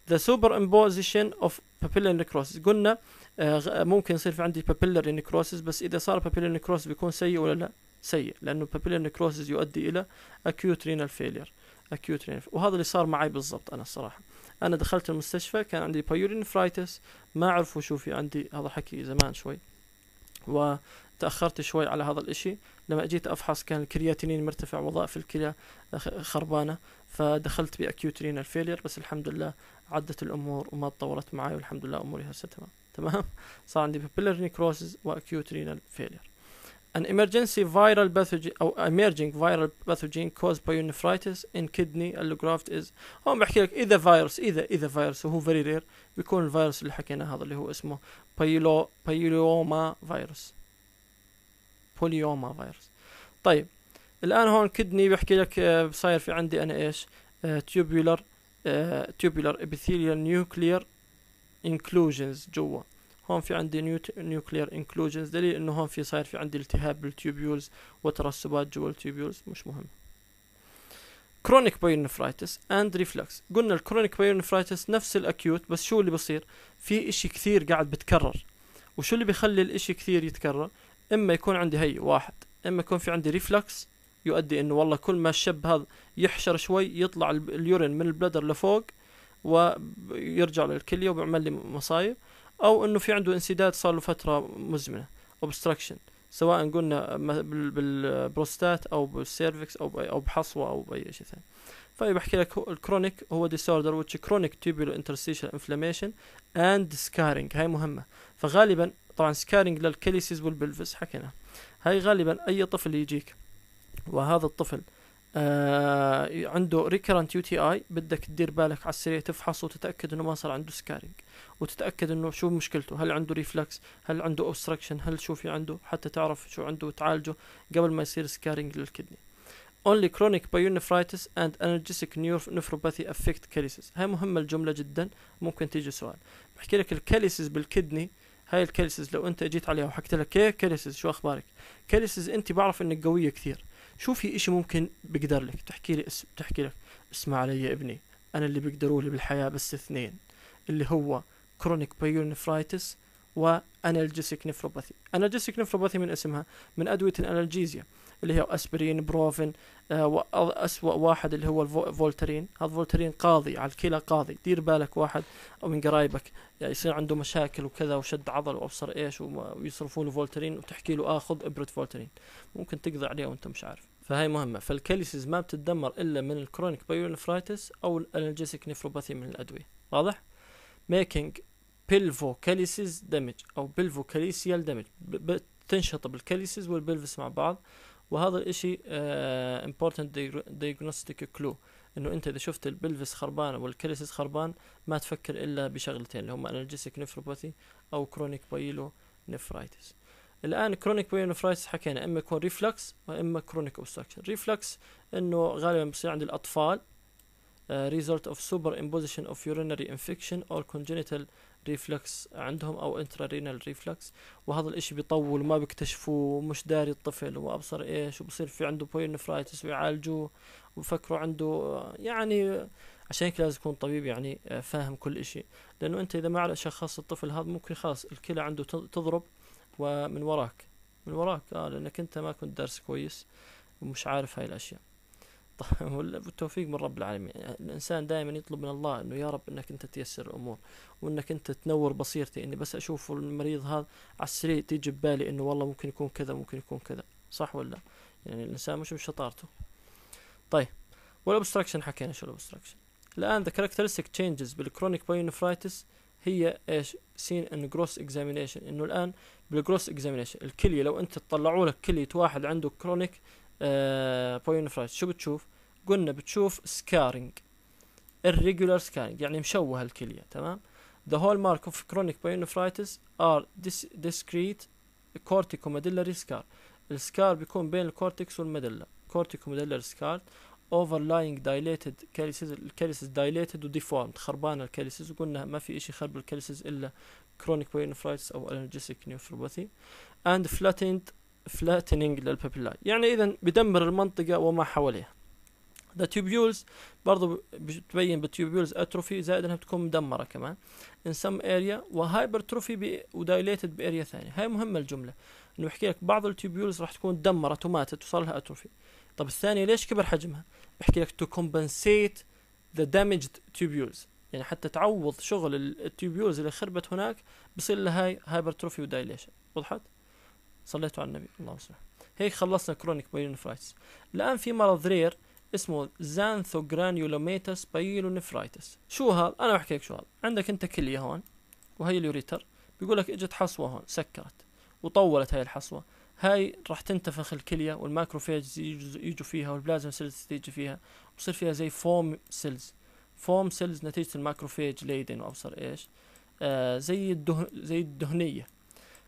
ذا سوبر امبوزيشن اوف بابيلر نكروسيس قلنا آه ممكن يصير في عندي بابيلر نكروسيس بس اذا صار بابيلر نكروسيس بيكون سيء ولا لا سيء لانه بابيلر نكروسيس يؤدي الى اكيوت رينال فيلير اكيوت رينال وهذا اللي صار معي بالضبط انا الصراحه انا دخلت المستشفى كان عندي بايورينفرايتس ما عرفوا شو في عندي هذا حكي زمان شوي وتاخرت شوي على هذا الاشي لما اجيت افحص كان الكرياتينين مرتفع وظائف الكلى خربانه فدخلت باكيوت رينال فيلير بس الحمد لله عدت الامور وما تطورت معي والحمد لله اموري هسه تمام تمام صار عندي بابيلر نيكروسز واكيوت رينال فيلير An emergency viral pathogen او emerging viral pathogen caused by nephritis in kidney allograft is هون بحكي لك اذا فيروس اذا اذا فيروس وهو فيري رير بيكون الفيروس اللي حكينا هذا اللي هو اسمه بايلو بايلوما فيروس بوليوما فيروس طيب الان هون كدني بحكي لك آه، صاير في عندي انا ايش آه، tubular آه، tubular epithelial nuclear inclusions جوا هون في عندي نيو نيوكلير انكلوجنز دليل انه هون في صاير في عندي التهاب بالتيوبيولز وترسبات جوا التيوبيولز مش مهم كرونيك بايونفرايتس اند ريفلكس قلنا الكرونيك بايونفرايتس نفس الاكيوت بس شو اللي بصير في اشي كثير قاعد بتكرر وشو اللي بيخلي الاشي كثير يتكرر اما يكون عندي هي واحد اما يكون في عندي ريفلكس يؤدي انه والله كل ما الشب هذا يحشر شوي يطلع اليورين من البلدر لفوق ويرجع للكليه وبيعمل لي مصايب او انه في عنده انسداد صار له فتره مزمنه اوبستراكشن سواء قلنا بالبروستات او بالسيرفكس او او بحصوه او باي شيء ثاني بحكي لك الكرونيك هو ديسوردر which chronic tubular interstitial inflammation and scarring هاي مهمه فغالبا طبعا سكارينج للكليسيز والبلفس حكينا هاي غالبا اي طفل يجيك وهذا الطفل آه عنده ريكرنت يو تي اي بدك تدير بالك على السريع تفحص وتتاكد انه ما صار عنده سكارينج وتتاكد انه شو مشكلته هل عنده ريفلكس هل عنده اوبستراكشن هل شو في عنده حتى تعرف شو عنده وتعالجه قبل ما يصير سكارينج للكدني only chronic pyonephritis and analgesic nephropathy affect calyces هاي مهمة الجملة جدا ممكن تيجي سؤال بحكي لك الكاليسز بالكدني هاي الكاليسز لو انت اجيت عليها وحكيت لك ايه كاليسز شو اخبارك كاليسز انت بعرف انك قوية كثير شو في إشي ممكن بقدر لك تحكي لي اسم تحكي لك اسمع علي يا ابني أنا اللي بقدروا لي بالحياة بس اثنين اللي هو كرونيك بايونفرايتس وانالجيسيك نفروباثي انالجيسيك نفروباثي من اسمها من ادويه الانالجيزيا اللي هي اسبرين بروفن آه واسوا واحد اللي هو الفولترين هذا فولترين قاضي على الكلى قاضي دير بالك واحد او من قرايبك يعني يصير عنده مشاكل وكذا وشد عضل وابصر ايش ويصرفوا له فولترين وتحكي له اخذ ابره فولترين ممكن تقضي عليه وانت مش عارف فهي مهمة فالكاليسز ما بتتدمر إلا من الكرونيك بايونفرايتس أو الأنالجيسيك نيفروباثي من الأدوية واضح؟ ميكينج بيلفو كاليسز دامج أو بيلفو كاليسيال دامج بتنشط بالكاليسز والبلفس مع بعض وهذا الإشي امبورتنت آه، important كلو انه انت اذا شفت البلفس خربان والكاليسز خربان ما تفكر الا بشغلتين اللي هم انالجيسيك نيفروباثي او كرونيك بايلو نفرايتس الان كرونيك بينفرايتس حكينا اما يكون ريفلكس واما كرونيك اوبستراكشن ريفلكس انه غالبا بصير عند الاطفال ريزولت اوف سوبر امبوزيشن اوف يورينري انفكشن اور كونجنيتال ريفلكس عندهم او انترارينال ريفلكس وهذا الاشي بيطول وما بيكتشفوه ومش داري الطفل وما ابصر ايش وبصير في عنده بولينفرايتس ويعالجوه وبفكروا عنده آه، يعني عشان هيك لازم يكون طبيب يعني آه، فاهم كل اشي لانه انت اذا ما شخص الطفل هذا ممكن خلاص الكلى عنده تضرب ومن وراك من وراك اه لانك انت ما كنت دارس كويس ومش عارف هاي الاشياء <laughs> طيب، والتوفيق من رب العالمين الانسان دائما يطلب من الله انه يا رب انك انت تيسر الامور وانك انت تنور بصيرتي اني بس اشوف المريض هذا على السرير تيجي ببالي انه والله ممكن يكون كذا ممكن يكون كذا صح ولا يعني الانسان مش بشطارته طيب والابستراكشن حكينا شو الابستراكشن الان ذا كاركترستيك تشينجز بالكرونيك بايونفرايتس هي ايش سين ان جروس اكزامينيشن انه الان بالجروس اكزامينيشن الكليه لو انت تطلعوا لك كليه واحد عنده كرونيك آه شو بتشوف قلنا بتشوف سكارينج الريجولار سكارينج يعني مشوه الكليه تمام The hallmark of chronic pyonephritis are dis discrete corticomedullary scar السكار بيكون بين الكورتكس والمدلة corticomedullary scar overlying dilated calyces الكاليسز dilated و deformed خربانة الكاليسز وقلنا ما في اشي خرب الكاليسز الا chronic pyelonephritis أو allergic nephropathy and flattened فلاتنينج للبابيلاي يعني إذا بدمر المنطقة وما حواليها ذا تيوبيولز برضو بتبين بالتيوبيولز اتروفي زائد انها بتكون مدمره كمان ان سم اريا وهايبرتروفي ودايليتد باريا ثانيه هاي مهمه الجمله انه بحكي لك بعض التيوبيولز راح تكون دمرت وماتت وصار لها اتروفي طب الثانيه ليش كبر حجمها بحكي لك تو كومبنسيت ذا دامجد تيوبيولز يعني حتى تعوض شغل التيوبيولز اللي خربت هناك بصير لها هايبرتروفي ودايليشن وضحت صليتوا على النبي اللهم صل هيك خلصنا كرونيك بايلونفرايتس الان في مرض رير اسمه زانثوجرانيولوميتس بايلونفرايتس شو هذا انا بحكي لك شو هذا عندك انت كليه هون وهي اليوريتر بيقول لك اجت حصوه هون سكرت وطولت هاي الحصوه هاي راح تنتفخ الكليه والماكروفاجز يجوا فيها والبلازما سيلز تيجي فيها وصير فيها زي فوم سيلز فوم سيلز نتيجة الماكروفيج ليدن وأبصر إيش آه زي الدهن زي الدهنية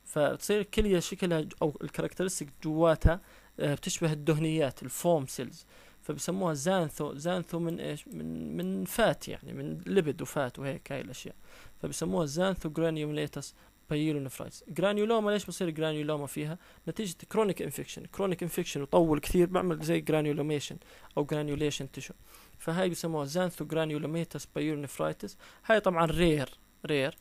فتصير الكلية شكلها أو الكاركترستيك جواتها آه بتشبه الدهنيات الفوم سيلز فبسموها زانثو زانثو من ايش من من فات يعني من لبد وفات وهيك هاي الاشياء فبسموها زانثو جرانيوميليتس نفرايتس جرانيولوما ليش بصير جرانيولوما فيها نتيجه كرونيك انفكشن كرونيك انفكشن يطول كثير بعمل زي جرانيولوميشن او جرانيوليشن تشو فهاي بيسموها زانثو جرانيولوميتس نفرايتس هاي طبعا رير رير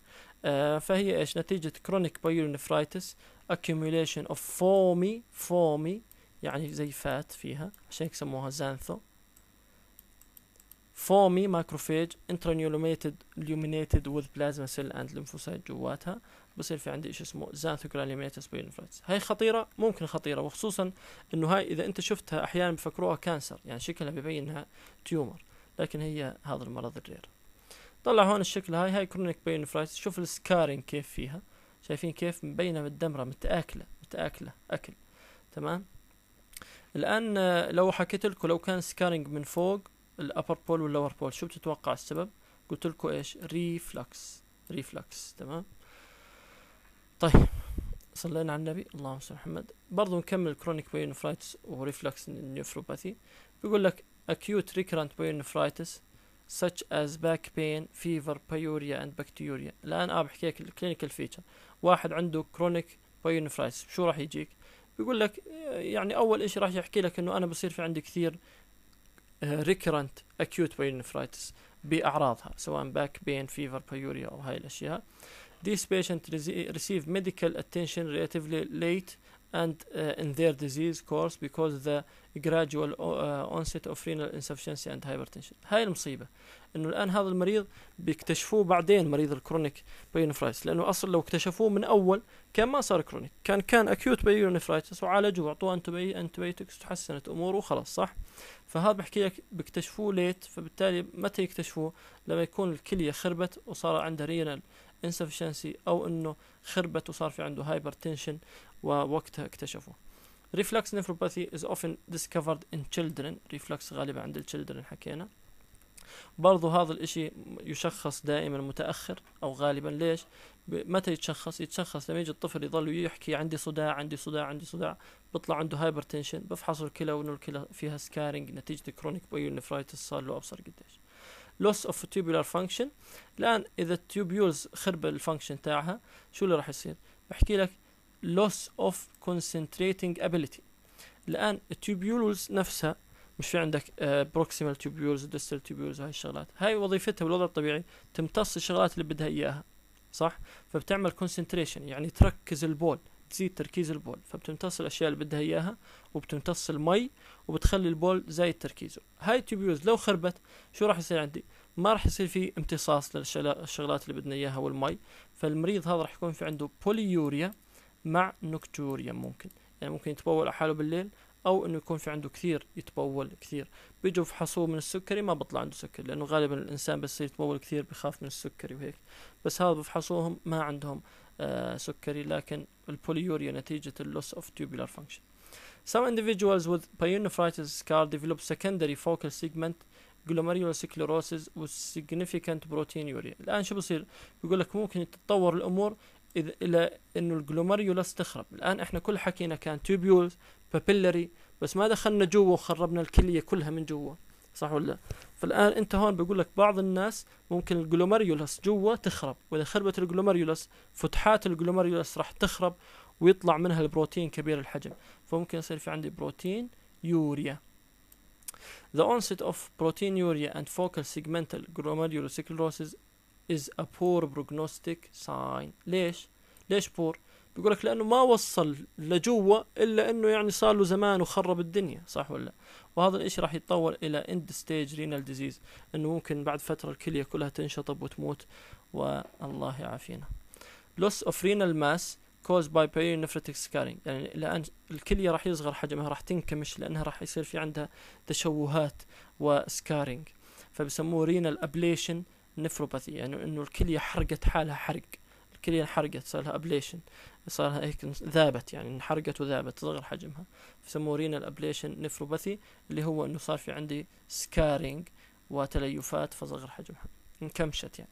آه فهي ايش نتيجه كرونيك نفرايتس accumulation of foamy foamy يعني زي فات فيها عشان هيك سموها زانثو فومي ماكروفيج انترانيولوميتد ليومينيتد وذ بلازما سيل اند ليمفوسايت جواتها بصير في عندي شيء اسمه سبين بايونفلايتس هاي خطيره ممكن خطيره وخصوصا انه هاي اذا انت شفتها احيانا بفكروها كانسر يعني شكلها ببين انها تيومر لكن هي هذا المرض الرير طلع هون الشكل هاي هاي كرونيك بايونفلايتس شوف السكارين كيف فيها شايفين كيف مبينه متدمره متاكله متاكله اكل تمام الان آه، لو حكيت لكم لو كان سكارينج من فوق الابر بول واللور بول شو بتتوقع السبب قلت لكم ايش ريفلكس ريفلكس تمام طيب صلينا على النبي اللهم صل محمد برضو نكمل كرونيك بايونفرايتس وريفلكس نيوفروباثي بيقول لك acute recurrent بايونفرايتس such as back pain, fever, pyuria and bacteria الآن أنا بحكي لك الكلينيكال فيتشر واحد عنده كرونيك بين بايونفرايتس شو راح يجيك بيقول لك يعني أول شيء راح يحكي لك إنه أنا بصير في عندي كثير ريكرنت آه، acute بايونفرايتس بأعراضها سواء باك بين فيفر بايوريا أو هاي الأشياء These patients receive medical attention relatively late and uh, in their disease course because the gradual uh, onset of renal insufficiency and hypertension هاي المصيبة انه الان هذا المريض بيكتشفوه بعدين مريض الكرونيك بيونفرايتس لانه اصلا لو اكتشفوه من اول كان ما صار كرونيك كان كان اكيوت بايونفرايتس وعالجوه واعطوه انتبيتكس تحسنت اموره وخلاص صح فهذا بحكي لك بيكتشفوه ليت فبالتالي متى يكتشفوه لما يكون الكلية خربت وصار عندها رينال insufficiency او انه خربت وصار في عنده hypertension ووقتها اكتشفوا reflux nephropathy is often discovered in children reflux غالبا عند الchildren حكينا برضو هذا الاشي يشخص دائما متأخر او غالبا ليش متى يتشخص يتشخص لما يجي الطفل يظل يحكي عندي صداع عندي صداع عندي صداع بيطلع عنده هايبرتنشن بفحصوا الكلى وانه الكلى فيها سكارينج نتيجة كرونيك بايو نفرايتس صار له ابصر قديش loss of tubular function الان اذا التيوبيولز خرب الفانكشن تاعها شو اللي راح يصير بحكي لك loss of concentrating ability الان التيوبيولز نفسها مش في عندك بروكسيمال آه، تيوبيولز distal tubules هاي الشغلات هاي وظيفتها بالوضع الطبيعي تمتص الشغلات اللي بدها اياها صح فبتعمل كونسنتريشن يعني تركز البول تزيد تركيز البول فبتمتص الاشياء اللي بدها اياها وبتمتص المي وبتخلي البول زايد تركيزه هاي التيوبيوز لو خربت شو راح يصير عندي ما راح يصير في امتصاص للشغلات اللي بدنا اياها والمي فالمريض هذا راح يكون في عنده بوليوريا مع نكتوريا ممكن يعني ممكن يتبول على حاله بالليل او انه يكون في عنده كثير يتبول كثير بيجوا فحصوه من السكري ما بطلع عنده سكري لانه غالبا الانسان بس يتبول كثير بخاف من السكري وهيك بس هذا بفحصوهم ما عندهم سكري لكن البوليوريا نتيجة اللوس of tubular function. Some individuals with pyonephritis scar develop secondary focal segment glomerulosclerosis with significant proteinuria. الآن شو بصير؟ بيقول لك ممكن تتطور الأمور إذا إلى إنه الجلوميريولاس تخرب، الآن إحنا كل حكينا كان tubules papillary بس ما دخلنا جوا وخربنا الكلية كلها من جوا. صح ولا فالان انت هون بقول لك بعض الناس ممكن الجلوميريولس جوا تخرب واذا خربت الجلوميريولس فتحات الجلوميريولس راح تخرب ويطلع منها البروتين كبير الحجم فممكن يصير في عندي بروتين يوريا The onset of proteinuria and focal segmental glomerulosclerosis is a poor prognostic sign ليش؟ ليش poor؟ بيقول لك لانه ما وصل لجوا الا انه يعني صار له زمان وخرب الدنيا صح ولا وهذا الاشي راح يتطور الى اند ستيج رينال ديزيز انه ممكن بعد فتره الكليه كلها تنشطب وتموت والله يعافينا لوس اوف رينال ماس كوز باي بيرينفريتك سكارينج يعني الان الكليه راح يصغر حجمها راح تنكمش لانها راح يصير في عندها تشوهات وسكارينج فبسموه رينال ابليشن نفروباثي يعني انه الكليه حرقت حالها حرق الكليه انحرقت صار لها ابليشن صار هيك ذابت يعني انحرقت وذابت صغر حجمها يسموه رينال ابليشن نفروباثي اللي هو انه صار في عندي سكارينج وتليفات فصغر حجمها انكمشت يعني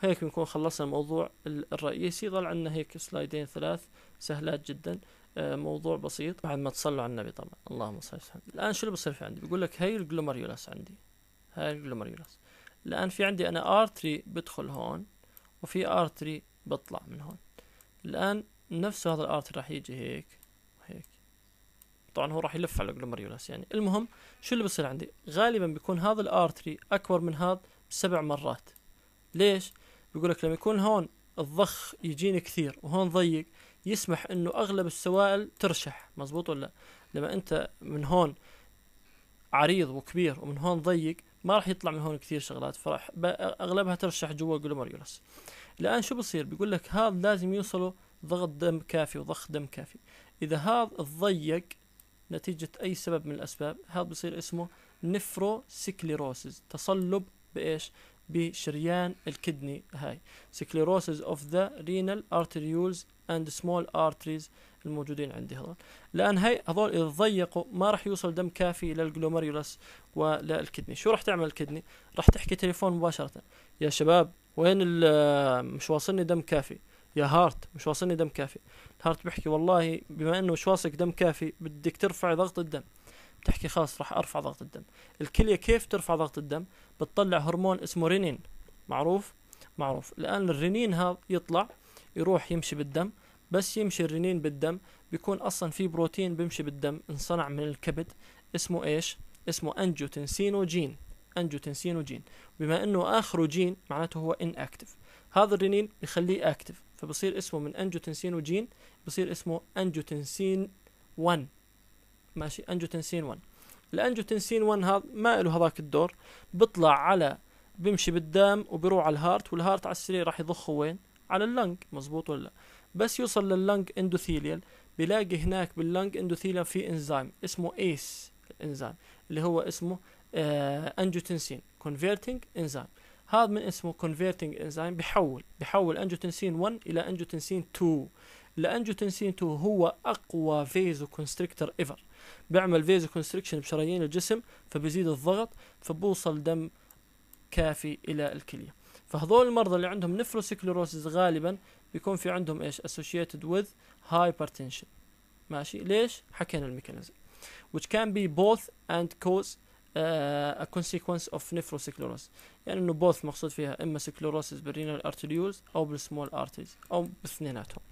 هيك بنكون خلصنا الموضوع الرئيسي ظل عندنا هيك سلايدين ثلاث سهلات جدا آه، موضوع بسيط بعد ما تصلوا على النبي طبعا اللهم صل وسلم الان شو اللي بصير في عندي بيقول لك هي الجلوميريولاس عندي هاي الجلوميريولاس الان في عندي انا ارتري بدخل هون وفي ارتري بطلع من هون الان نفس هذا الارت راح يجي هيك هيك طبعا هو راح يلف على جلوميريولاس يعني المهم شو اللي بصير عندي غالبا بيكون هذا الارتري اكبر من هذا بسبع مرات ليش بيقول لك لما يكون هون الضخ يجيني كثير وهون ضيق يسمح انه اغلب السوائل ترشح مزبوط ولا لما انت من هون عريض وكبير ومن هون ضيق ما راح يطلع من هون كثير شغلات فراح اغلبها ترشح جوا جلوميريولاس الان شو بصير بيقول لك هذا لازم يوصله ضغط دم كافي وضخ دم كافي إذا هذا تضيق نتيجة أي سبب من الأسباب هذا بصير اسمه نفروسكليروسيس تصلب بإيش؟ بشريان الكدني هاي سيكليروسز اوف ذا رينال ارتريولز اند سمول ارتريز الموجودين عندي هذول لان هاي هذول اذا ضيقوا ما راح يوصل دم كافي للجلوميرولس وللكدني شو راح تعمل الكدني راح تحكي تليفون مباشره يا شباب وين مش واصلني دم كافي يا هارت مش واصلني دم كافي هارت بحكي والله بما انه مش واصلك دم كافي بدك ترفع ضغط الدم بتحكي خلاص راح ارفع ضغط الدم الكليه كيف ترفع ضغط الدم بتطلع هرمون اسمه رينين معروف معروف الان الرينين هذا يطلع يروح يمشي بالدم بس يمشي الرينين بالدم بيكون اصلا في بروتين بيمشي بالدم انصنع من الكبد اسمه ايش اسمه انجوتنسينوجين انجوتنسينوجين بما انه اخره جين معناته هو ان اكتف هذا الرينين بخليه اكتف فبصير اسمه من انجوتنسين وجين بصير اسمه انجوتنسين 1 ماشي انجوتنسين 1 الانجوتنسين 1 هذا ما له هذاك الدور بيطلع على بيمشي بالدم وبيروح على الهارت والهارت على السرير راح يضخه وين على اللنج مزبوط ولا لا بس يوصل لللنج اندوثيليال بلاقي هناك باللنج اندوثيليال في انزيم اسمه ايس الانزيم اللي هو اسمه آه، انجوتنسين كونفيرتنج انزيم هذا من اسمه كونفيرتنج انزيم بحول بحول انجوتنسين 1 الى انجوتنسين 2 الانجوتنسين 2 هو اقوى فيزو كونستريكتر ايفر بيعمل فيزو كونستريكشن بشرايين الجسم فبيزيد الضغط فبوصل دم كافي الى الكليه فهذول المرضى اللي عندهم نفروسكليروسيس غالبا بيكون في عندهم ايش associated with hypertension ماشي ليش حكينا الميكانيزم which can be both and cause آه، a consequence of nephrosclerosis يعني انه بوث مقصود فيها اما سكلوروسيس بالرينال ارتريولز او بالسمول arteries او باثنيناتهم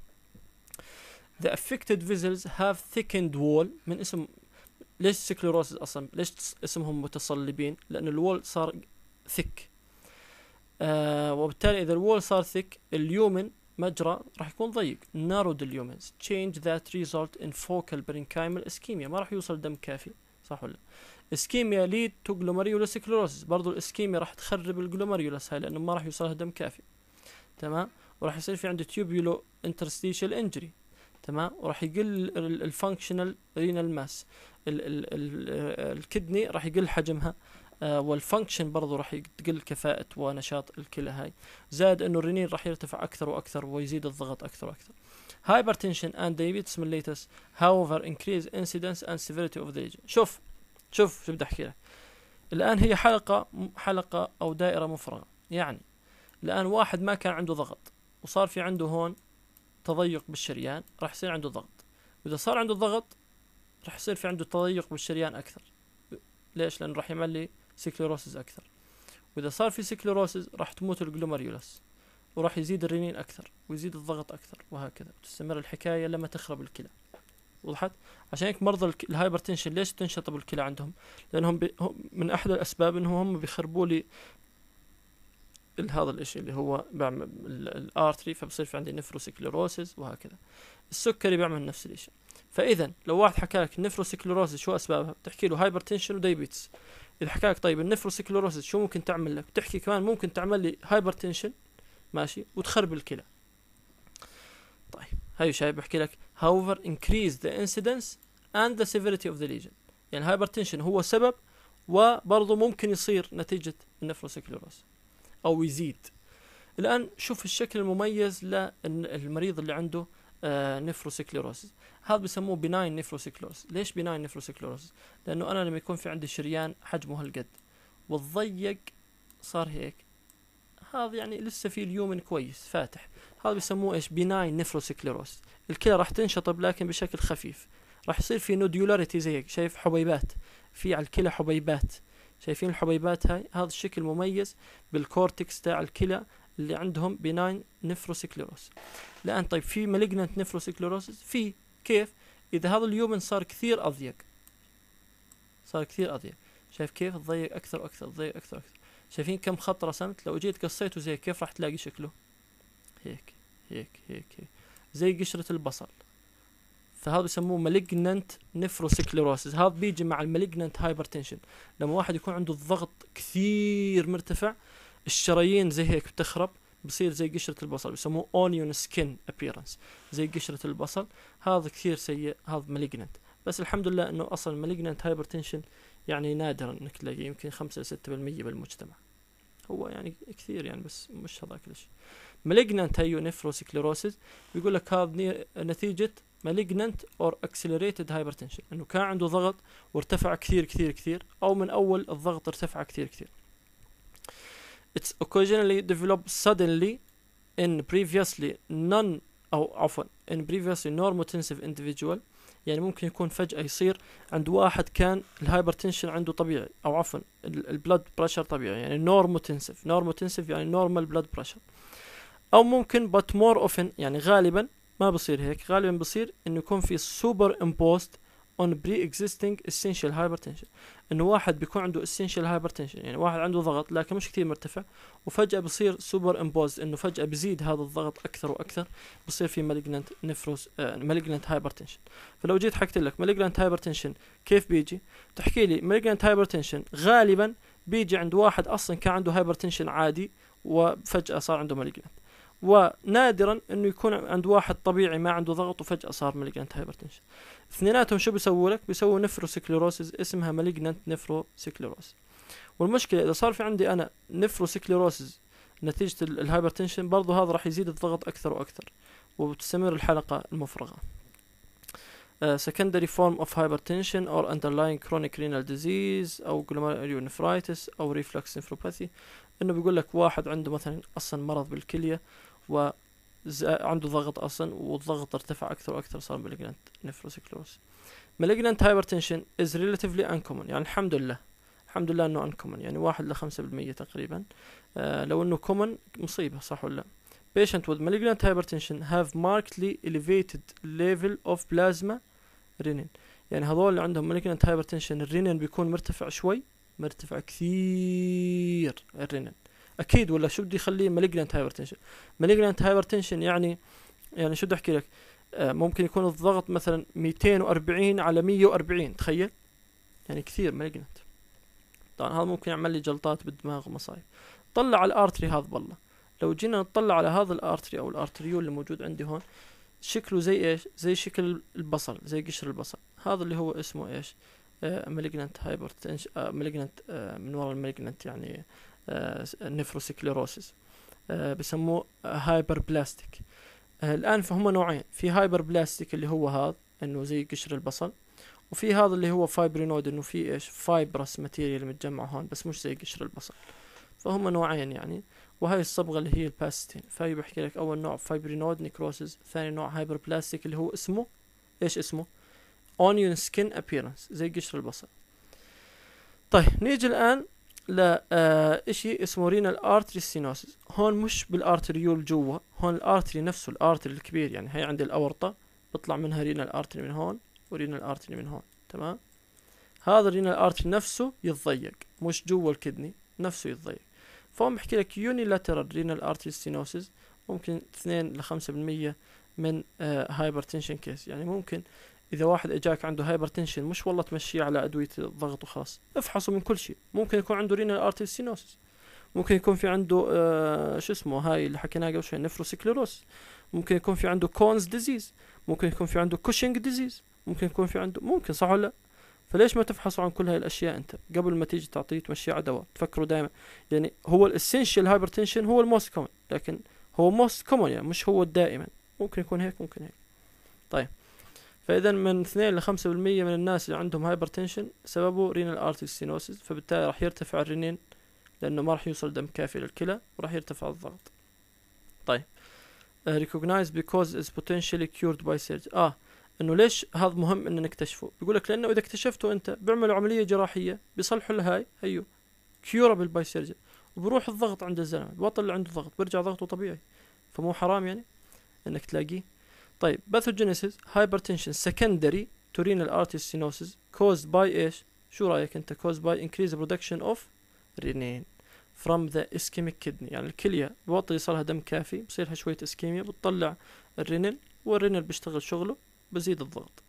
The affected vessels have thickened wall من اسم ليش سكلوروسيس اصلا ليش اسمهم متصلبين لان الوول صار ثك آه وبالتالي اذا الوول صار ثك اليومن مجرى راح يكون ضيق نارود اليومنز change that result in focal parenchymal ischemia ما راح يوصل دم كافي صح ولا اسكيميا ليد تو جلوماريولوس كلوروسيس برضو الاسكيميا راح تخرب الجلوماريولوس هاي لانه ما راح يوصلها دم كافي تمام وراح يصير في عنده تيوبيولو انترستيشال انجري تمام وراح يقل الفانكشنال رينال ماس الكدني راح يقل حجمها آه، والفانكشن برضو راح يقل كفاءة ونشاط الكلى هاي زاد انه الرنين راح يرتفع اكثر واكثر ويزيد الضغط اكثر واكثر hypertension and diabetes mellitus however increase incidence and severity of the lesion شوف شوف شو بدي احكي لك الان هي حلقه حلقه او دائره مفرغه يعني الان واحد ما كان عنده ضغط وصار في عنده هون تضيق بالشريان راح يصير عنده ضغط واذا صار عنده ضغط راح يصير في عنده تضيق بالشريان اكثر ليش لانه راح يملي سكليروسز اكثر واذا صار في سكليروسز راح تموت الجلوميريولس وراح يزيد الرنين اكثر ويزيد الضغط اكثر وهكذا تستمر الحكايه لما تخرب الكلى وضحت عشان هيك مرضى الهايبرتنشن ليش تنشطب الكلى عندهم لانهم بي من احد الاسباب انهم هم بيخربوا لي هذا الاشي اللي هو بعمل الارتري فبصير في عندي نفروسكليروسيس وهكذا السكري بيعمل نفس الاشي فاذا لو واحد حكى لك النفروسكليروسيس شو اسبابها بتحكي له هايبرتنشن وديبيتس اذا حكى لك طيب النفروسكليروسيس شو ممكن تعمل لك بتحكي كمان ممكن تعمل لي هايبرتنشن ماشي وتخرب الكلى طيب هاي شايف بحكي لك however increase the incidence and the severity of the lesion يعني الهايبرتنشن هو سبب وبرضه ممكن يصير نتيجة النفروسيكلوروس أو يزيد الآن شوف الشكل المميز للمريض اللي عنده نفروسيكلوروس آه، هذا بسموه بناين نفروسكليروس ليش بناين نفروسكليروس لأنه أنا لما يكون في عندي شريان حجمه هالقد وتضيق صار هيك هذا يعني لسه في اليومن كويس فاتح هذا بيسموه ايش بناين نيفروسكليروس الكلى راح تنشطب لكن بشكل خفيف راح يصير في نوديولاريتي زي هيك شايف حبيبات في على الكلى حبيبات شايفين الحبيبات هاي هذا الشكل مميز بالكورتكس تاع الكلى اللي عندهم بناين نيفروسكليروس الان طيب في مالجنت نيفروسكليروس في كيف اذا هذا اليومن صار كثير اضيق صار كثير اضيق شايف كيف تضيق اكثر واكثر تضيق اكثر واكثر شايفين كم خط رسمت لو جيت قصيته زي كيف راح تلاقي شكله هيك هيك هيك, هيك. زي قشرة البصل فهذا يسموه مالجننت نفروسكليروسيس هذا بيجي مع المالجننت هايبرتنشن لما واحد يكون عنده الضغط كثير مرتفع الشرايين زي هيك بتخرب بصير زي قشرة البصل بيسموه اونيون سكين ابييرنس زي قشرة البصل هذا كثير سيء هذا مالجننت بس الحمد لله انه اصلا مالجننت هايبرتنشن يعني نادرا انك تلاقيه يمكن 5 ل 6% بالمجتمع هو يعني كثير يعني بس مش هذاك الشيء malignant هيونيفروسكليروسيس بيقول لك هذا نتيجه malignant أو اكسلريتد هايبرتنشن انه كان عنده ضغط وارتفع كثير كثير كثير او من اول الضغط ارتفع كثير كثير It's occasionally developed suddenly in previously non او عفوا in previously normotensive individual يعني ممكن يكون فجأة يصير عند واحد كان الهايبرتنشن عنده طبيعي او عفوا البلد بريشر طبيعي يعني نورموتنسيف نورموتنسيف يعني نورمال بلد بريشر او ممكن but more often يعني غالبا ما بصير هيك غالبا بصير انه يكون في سوبر امبوست اون بري اكزيستينج اسينشال هايبرتنشن انه واحد بيكون عنده اسينشال هايبرتنشن يعني واحد عنده ضغط لكن مش كثير مرتفع وفجأة بصير سوبر امبوست انه فجأة بزيد هذا الضغط اكثر واكثر بصير في malignant نفروس آه malignant hypertension فلو جيت حكيت لك malignant hypertension كيف بيجي تحكي لي malignant hypertension غالبا بيجي عند واحد اصلا كان عنده hypertension عادي وفجأة صار عنده malignant ونادرا انه يكون عند واحد طبيعي ما عنده ضغط وفجاه صار مالجنت هايبرتنشن اثنيناتهم شو بيسووا لك بيسووا نفروسيكلوروسيس اسمها مالجنت نفروسيكلوروسيس والمشكله اذا صار في عندي انا نفروسيكلوروسيس نتيجه الهايبرتنشن برضه هذا راح يزيد الضغط اكثر واكثر وبتستمر الحلقه المفرغه Uh, secondary form of hypertension or underlying chronic renal disease أو glomerulonephritis أو reflux nephropathy إنه بيقول لك واحد عنده مثلا أصلا مرض بالكلية و عنده ضغط اصلا والضغط ارتفع اكثر واكثر صار مالجنانت نفروسكلوز مالجنت هايبرتنشن از ريلاتيفلي انكومن يعني الحمد لله الحمد لله انه انكومن يعني واحد ل 5% تقريبا آه لو انه كومن مصيبة صح ولا لا patient with malignant hypertension have markedly elevated level of plasma renin يعني هذول اللي عندهم malignant hypertension الرينين بيكون مرتفع شوي مرتفع كثير الرينين اكيد ولا شو بدي يخليه مالجنت هايبرتنشن مالجنت هايبرتنشن يعني يعني شو بدي احكي لك آه، ممكن يكون الضغط مثلا 240 على 140 تخيل يعني كثير مالجنت طبعا هذا ممكن يعمل لي جلطات بالدماغ ومصايب طلع على الارتري هذا بالله لو جينا نطلع على هذا الارتري او الارتريول اللي موجود عندي هون شكله زي ايش زي شكل البصل زي قشر البصل هذا اللي هو اسمه ايش مالجنت هايبر مالجنت من وراء المالجنت يعني النفروسكليروسيس آه، آه، بسموه هايبر بلاستيك آه، الان فهم نوعين في هايبر بلاستيك اللي هو هذا انه زي قشر البصل وفي هذا اللي هو فايبرينود انه في ايش فايبرس ماتيريال متجمع هون بس مش زي قشر البصل فهم نوعين يعني وهي الصبغة اللي هي الباستين فهي بحكي لك أول نوع فايبرينود نيكروسيس ثاني نوع هايبر بلاستيك اللي هو اسمه إيش اسمه اونيون سكين ابييرنس زي قشر البصل طيب نيجي الآن لشيء آه، اسمه رينال ارتري سينوسيس هون مش بالارتريول جوا هون الارتري نفسه الارتري الكبير يعني هي عند الاورطه بطلع منها رينال ارتري من هون ورينال ارتري من هون تمام هذا الرينال ارتري نفسه يتضيق مش جوا الكدني نفسه يتضيق فهم بحكي لك يونيلاترال رينال ارتري سينوسيس ممكن 2 ل 5% من هايبرتنشن آه، كيس يعني ممكن اذا واحد اجاك عنده هايبر تنشن مش والله تمشيه على ادويه الضغط وخلاص افحصه من كل شيء ممكن يكون عنده رينال ارتري سينوسس ممكن يكون في عنده آه شو اسمه هاي اللي حكيناها قبل شوي نفروسكليروس ممكن يكون في عنده كونز ديزيز ممكن يكون في عنده كوشنج ديزيز ممكن يكون في عنده ممكن صح ولا لا فليش ما تفحصوا عن كل هاي الاشياء انت قبل ما تيجي تعطيه تمشي على دواء تفكروا دائما يعني هو الاسينشال هايبرتنشن هو الموست كومن لكن هو موست كومن يعني مش هو الدائما ممكن يكون هيك ممكن هيك فاذا من 2 ل 5% من الناس اللي عندهم هايبرتنشن سببه رينال ارتري ستينوسيس فبالتالي راح يرتفع الرنين لانه ما راح يوصل دم كافي للكلى وراح يرتفع الضغط طيب ريكوجنايز بيكوز از بوتنشالي كيورد باي سيرجري اه انه ليش هذا مهم ان نكتشفه بيقول لك لانه اذا اكتشفته انت بيعملوا عمليه جراحيه بيصلحوا الهاي هيو كيورابل باي سيرجري وبروح الضغط عند الزلمه بطل اللي عنده ضغط بيرجع ضغطه طبيعي فمو حرام يعني انك تلاقيه طيب باثوجينيسيس هايبرتنشن سكندري تورينال ارتيس سينوسيس كوزد باي ايش شو رايك انت كوزد باي انكريز برودكشن اوف رينين فروم ذا اسكيميك كدني يعني الكليه بوطي لها دم كافي لها شويه اسكيميا بتطلع الرينين والرينين بيشتغل شغله بزيد الضغط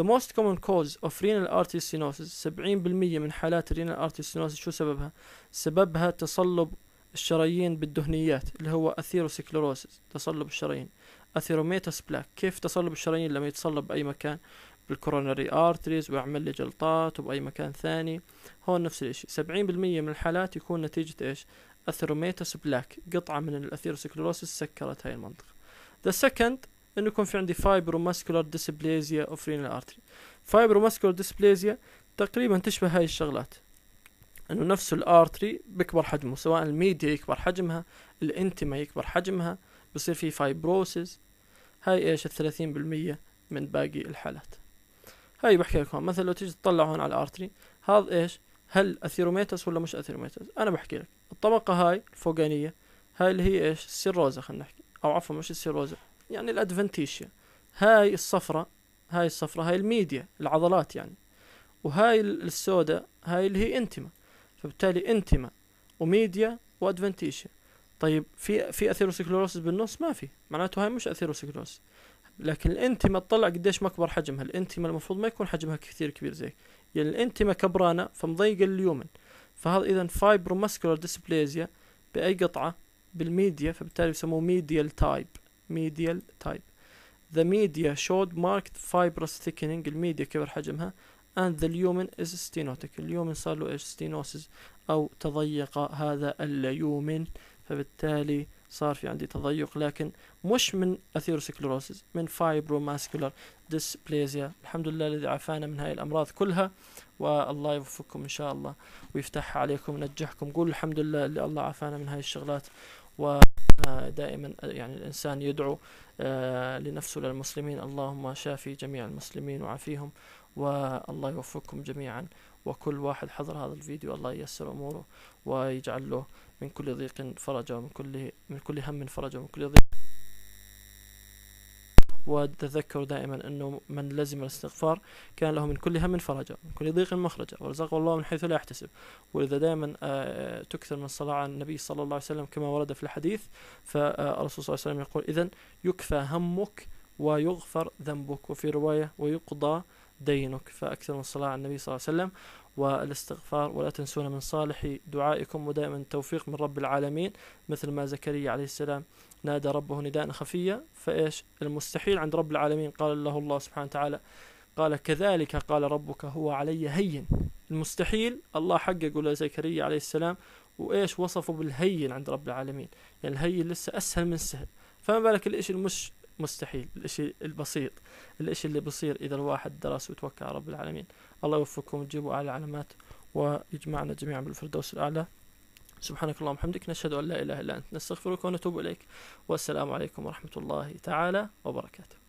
The most common cause of renal artery stenosis 70% من حالات الرينال artery stenosis شو سببها؟ سببها تصلب الشرايين بالدهنيات اللي هو أثيروسكلوروسيس تصلب الشرايين اثيروميتس بلاك كيف تصلب الشرايين لما يتصلب بأي مكان بالكورونري ارتريز ويعمل لي جلطات وبأي مكان ثاني هون نفس الاشي سبعين بالمية من الحالات يكون نتيجة ايش اثيروميتس بلاك قطعة من الاثيروسكلوروسيس سكرت هاي المنطقة ذا second انه يكون في عندي فايبروماسكولار ديسبليزيا اوف رينال ارتري فايبروماسكولار ديسبليزيا تقريبا تشبه هاي الشغلات انه نفس الارتري بكبر حجمه سواء الميديا يكبر حجمها الانتما يكبر حجمها بصير في فايبروسيس هاي ايش الثلاثين بالمية من باقي الحالات هاي بحكي لك هون مثلا لو تيجي تطلع هون على الارتري هذا ايش هل اثيروميتس ولا مش اثيروميتس انا بحكي لك الطبقة هاي الفوقانية هاي اللي هي ايش السيروزا خلينا نحكي او عفوا مش السيروزا يعني الادفنتيشيا هاي الصفرة هاي الصفرة هاي الميديا العضلات يعني وهاي السوداء هاي اللي هي انتما فبالتالي انتما وميديا وادفنتيشيا طيب في في اثيروسكلوروسس بالنص ما في معناته هاي مش اثيروسكلوروس لكن الانتما تطلع قديش مكبر حجمها الانتما المفروض ما يكون حجمها كثير كبير زي يعني الانتما كبرانه فمضيقه اليومن فهذا اذا فايبروماسكولار ديسبليزيا باي قطعه بالميديا فبالتالي يسموه ميديال تايب ميديال تايب ذا ميديا شود ماركت فايبرس ثيكنينج الميديا كبر حجمها and the lumen is stenotic اليومن صار له ايش او تضيق هذا اليومن فبالتالي صار في عندي تضيق لكن مش من اثيروسكلوروسيس من فايبروماسكولار ديسبليزيا الحمد لله الذي عافانا من هاي الامراض كلها والله يوفقكم ان شاء الله ويفتح عليكم وينجحكم قول الحمد لله اللي الله عافانا من هاي الشغلات ودائما يعني الانسان يدعو آه، لنفسه للمسلمين اللهم شافي جميع المسلمين وعافيهم والله يوفقكم جميعا وكل واحد حضر هذا الفيديو الله ييسر اموره ويجعل له من كل ضيق فرج ومن كل من كل هم فرج ومن كل ضيق وتذكروا دائما انه من لزم الاستغفار كان له من كل هم فرجا من كل ضيق مخرجا ورزقه الله من حيث لا يحتسب ولذا دائما آه، تكثر من الصلاه على النبي صلى الله عليه وسلم كما ورد في الحديث فالرسول صلى الله عليه وسلم يقول اذا يكفى همك ويغفر ذنبك وفي روايه ويقضى دينك فأكثر من الصلاة على النبي صلى الله عليه وسلم والاستغفار ولا تنسون من صالح دعائكم ودائما التوفيق من رب العالمين مثل ما زكريا عليه السلام نادى ربه نداء خفيا فإيش المستحيل عند رب العالمين قال له الله سبحانه وتعالى قال كذلك قال ربك هو علي هين المستحيل الله حققه لزكريا عليه السلام وإيش وصفه بالهين عند رب العالمين يعني الهين لسه أسهل من السهل فما بالك الإشي المش مستحيل الاشي البسيط الاشي اللي بصير اذا الواحد درس وتوكل على رب العالمين الله يوفقكم وتجيبوا اعلى علامات ويجمعنا جميعا بالفردوس الاعلى سبحانك اللهم وبحمدك نشهد ان لا اله الا انت نستغفرك ونتوب اليك والسلام عليكم ورحمه الله تعالى وبركاته